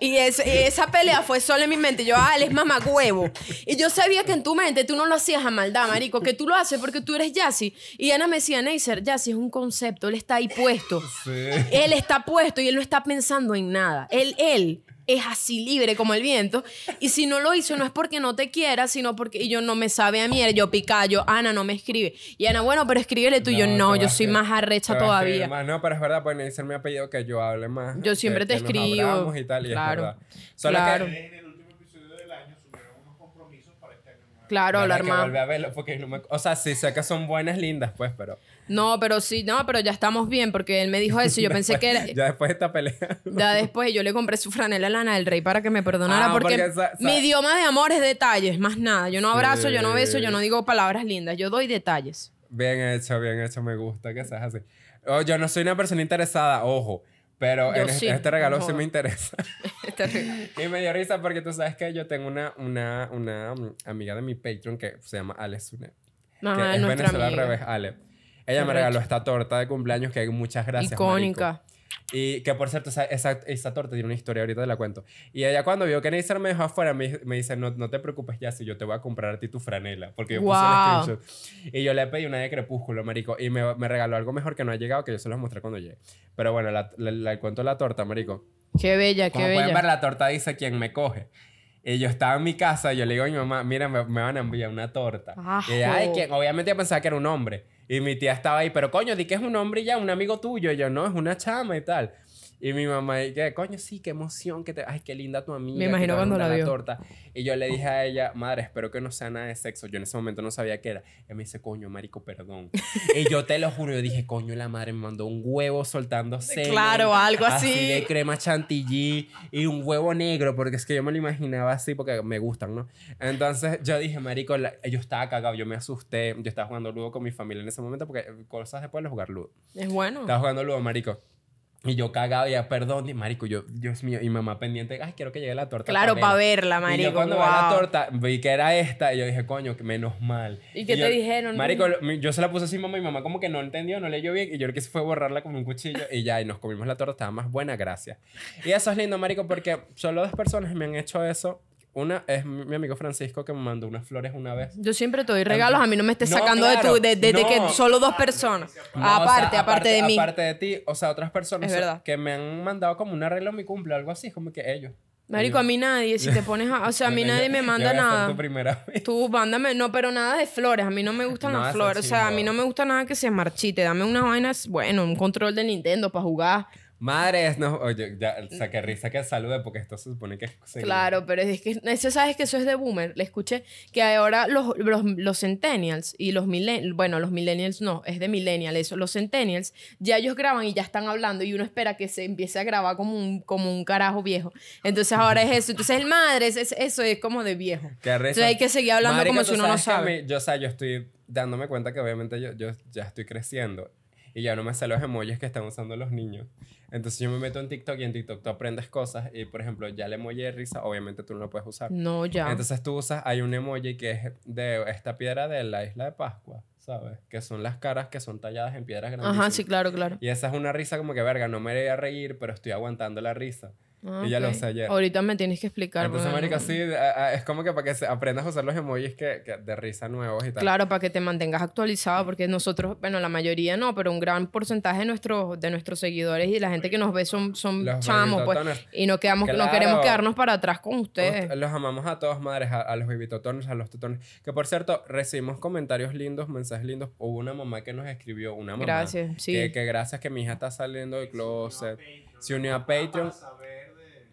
S1: Y, es, esa pelea fue solo en mi mente. Yo, ah, él es huevo Y yo sabía que en tu mente tú no lo hacías a maldad, marico. Que tú lo haces porque tú eres Yassi. Y Ana me decía, Neisser, Yassi es un concepto. Él está ahí puesto. Sí. Él está puesto y él no está pensando en nada. Él, él es así libre como el viento. Y si no lo hizo, no es porque no te quiera, sino porque y yo no me sabe a mí. Yo picayo, Ana no me escribe. Y Ana, bueno, pero escríbele tú. yo, no, yo soy más arrecha todavía.
S2: No, pero es verdad, pueden me ha apellido que yo hable más. Yo siempre te escribo. y claro. Claro, la hermana. a verlo porque no me... O sea, sí sé que son buenas, lindas, pues, pero...
S1: No, pero sí, no, pero ya estamos bien porque él me dijo eso y yo [laughs] pensé que era... Ya
S2: después de esta pelea. [laughs]
S1: ya después yo le compré su franela Lana del Rey para que me perdonara ah, porque, mi idioma de amor es detalles, más nada. Yo no abrazo, yo no beso, yo no digo palabras lindas, yo doy detalles.
S2: Bien hecho, bien hecho, me gusta que seas así. Oh, yo no soy una persona interesada, ojo. Pero este regalo sí me interesa. [laughs] Este y me dio risa porque tú sabes que yo tengo una, una, una mm, amiga de mi Patreon que se llama Ale Sune. No, que es Venezuela al revés, Ale. Ella me regaló esta torta de cumpleaños que hay muchas gracias. Icónica. Y que por cierto, esa, esa, torta tiene una historia, ahorita te la cuento. Y ella cuando vio que Neisser me dejó afuera, me, me dice, no, no te preocupes, ya si yo te voy a comprar a ti tu franela. Porque yo puse el screenshot. Y yo le pedí una de crepúsculo, marico. Y me, me, regaló algo mejor que no ha llegado, que yo se los mostré cuando llegue. Pero bueno, le cuento la torta, marico.
S1: Qué bella, qué bella. pueden ver,
S2: la torta dice quien me coge. Y yo estaba en mi casa, yo le digo a mi mamá, mira, me, me van a enviar una torta. Y obviamente yo pensaba que era un hombre. Y mi tía estaba ahí, pero coño, di que es un hombre ya, un amigo tuyo. Y yo, no, es una chama y tal. Y mi mamá, dice coño, sí, qué emoción, que te, ay, qué linda tu amiga. Me imagino cuando la, torta. Y yo le dije a ella, madre, espero que no sea nada de sexo. Yo en ese momento no sabía qué era. Y me dice, coño, marico, perdón. y yo te lo juro, yo dije, coño, la madre me mandó un huevo soltándose. Claro, algo así. de crema chantilly y un huevo negro, porque es que yo me lo imaginaba así, porque me gustan, ¿no? Entonces yo dije, marico, yo estaba cagado, yo me asusté. Yo estaba jugando ludo con mi familia en ese momento, porque cosas después de jugar ludo. Es bueno. Estaba jugando ludo, marico y yo cagado, ya, perdón, y, marico, yo, Dios mío, y mamá pendiente, ay, quiero que llegue la torta. Claro, para verla, marico. Y yo cuando wow. la torta, vi que era esta, y yo dije, coño, menos mal. ¿Y, qué te dijeron? Marico, yo se la puse así, mamá, y mamá como que no entendió, no leyó bien, y yo creo que se fue a borrarla con un cuchillo, y ya, y nos comimos la torta, estaba más buena, gracias. Y eso es lindo, marico, porque solo dos personas me han hecho eso una es mi amigo Francisco que me mandó unas flores una vez.
S1: Yo siempre te doy regalos, a mí no me estés sacando de, tu, de, que solo dos personas. aparte, aparte, de mí. Aparte
S2: de ti, o sea, otras personas que me han mandado como un arreglo a mi cumple, algo así, como que ellos. Marico, a mí nadie, si te pones a... O sea, a mí nadie me manda nada. Tu primera vez.
S1: Tú mándame, no, pero nada de flores, a mí no me gustan las flores, o sea, a mí no me gusta nada que se marchite, dame unas vainas, bueno, un control de Nintendo para jugar,
S2: Madres, no, oye, ya, o mm. sea, risa que salude porque esto se supone que es... Claro,
S1: pero es que, eso sabes que eso es de boomer. Le escuché que ahora los, los, centennials y los millennials, bueno, los millennials no, es de millennial eso, los centennials, ya ellos graban y ya están hablando y uno espera que se empiece a grabar como un, como un carajo viejo. Entonces ahora es eso. Entonces el madre, es, eso es como de viejo.
S2: Entonces hay que seguir hablando como si uno no sabe. yo, o sea, yo estoy dándome cuenta que obviamente yo, yo ya estoy creciendo y ya no me sé los emojis que están usando los niños. Entonces yo me meto en TikTok y en TikTok tú aprendes cosas y por ejemplo ya el emoji de risa obviamente tú no lo puedes usar. No, ya. Entonces tú usas, hay un emoji que es de esta piedra de la isla de Pascua, ¿sabes? Que son las caras que son talladas en piedras grandes. Ajá, sí, claro, claro. Y esa es una risa como que verga, no me voy a reír, pero estoy aguantando la risa. Ah, y ya lo sé ayer. Ahorita
S1: me tienes que explicar. Entonces, sí,
S2: es como que para que aprendas a usar los emojis que, de risa nuevos y tal. Claro, para
S1: que te mantengas actualizado, porque nosotros, bueno, la mayoría no, pero un gran porcentaje de nuestros, de nuestros seguidores y la gente que nos ve son, son chamos, pues. Y no, quedamos, no queremos quedarnos para atrás con ustedes.
S2: Los amamos a todas madres, a, los bibitotones, a los totones. Que, por cierto, recibimos comentarios lindos, mensajes lindos. Hubo una mamá que nos escribió, una mamá. Gracias, sí. Que, gracias que mi hija está saliendo del closet. Se unió a Patreon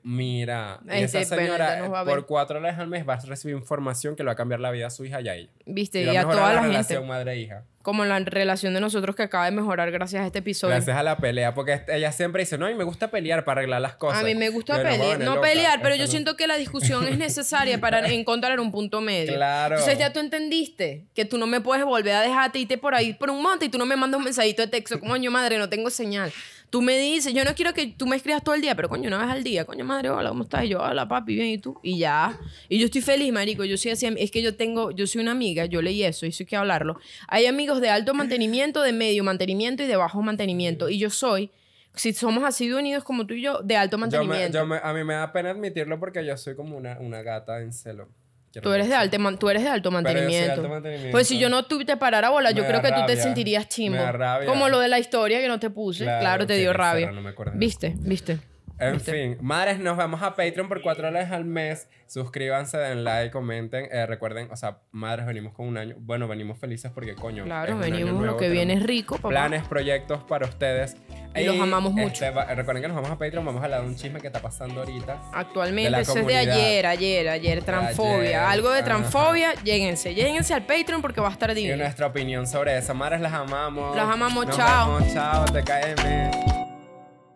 S2: Mira, esa señora por cuatro horas al mes vas a recibir información que le va a cambiar la vida a su hija y a ella. Viste, y, a, toda la, relación madre-hija.
S1: Como la relación de nosotros que acaba de mejorar
S2: gracias a este episodio. Gracias a la pelea, porque ella siempre dice, no, a mí me gusta pelear para arreglar las cosas. A mí me gusta pelear, no, pelear, pero yo
S1: siento que la discusión es necesaria para [laughs] encontrar un punto medio. Claro. Entonces ya tú entendiste que tú no me puedes volver a dejarte irte por ahí por un monte y tú no me mandas un mensajito de texto como, yo madre, no tengo señal. Tú me dices, yo no quiero que tú me escribas todo el día, pero coño, una vez al día, coño, madre, hola, ¿cómo estás? Y yo, hola, papi, bien, ¿y tú? Y ya. Y yo estoy feliz, marico. Yo soy así, es que yo tengo, yo soy una amiga, yo leí eso y eso hay que hablarlo. Hay amigos de alto mantenimiento, de medio mantenimiento y de bajo mantenimiento. Y yo soy si somos así unidos como tú y yo, de alto mantenimiento.
S2: a mí me da pena admitirlo porque yo soy como una, una gata en celo. Tú eres,
S1: de alto, tú eres de alto mantenimiento. Pues si yo no te parara bola, yo creo que tú te sentirías chimbo. Como lo de la historia que no te puse. Claro, te dio rabia. ¿Viste? ¿Viste?
S2: En este fin, madres, nos vamos a Patreon por cuatro horas al mes. Suscríbanse, den like, comenten. Eh, recuerden, o sea, madres, venimos con un año. Bueno, venimos felices porque, coño. Claro, venimos, lo que viene es rico. Planes, proyectos para ustedes. Y, los amamos este, mucho. recuerden que nos vamos a Patreon, vamos a hablar de un chisme que está pasando ahorita.
S1: Actualmente, eso es de ayer, ayer, ayer, transfobia. Algo de transfobia, ajá. lléguense, al Patreon porque va a estar divino. Y nuestra
S2: opinión sobre eso. Madres, las amamos. Las amamos, chao. chao, te caeme.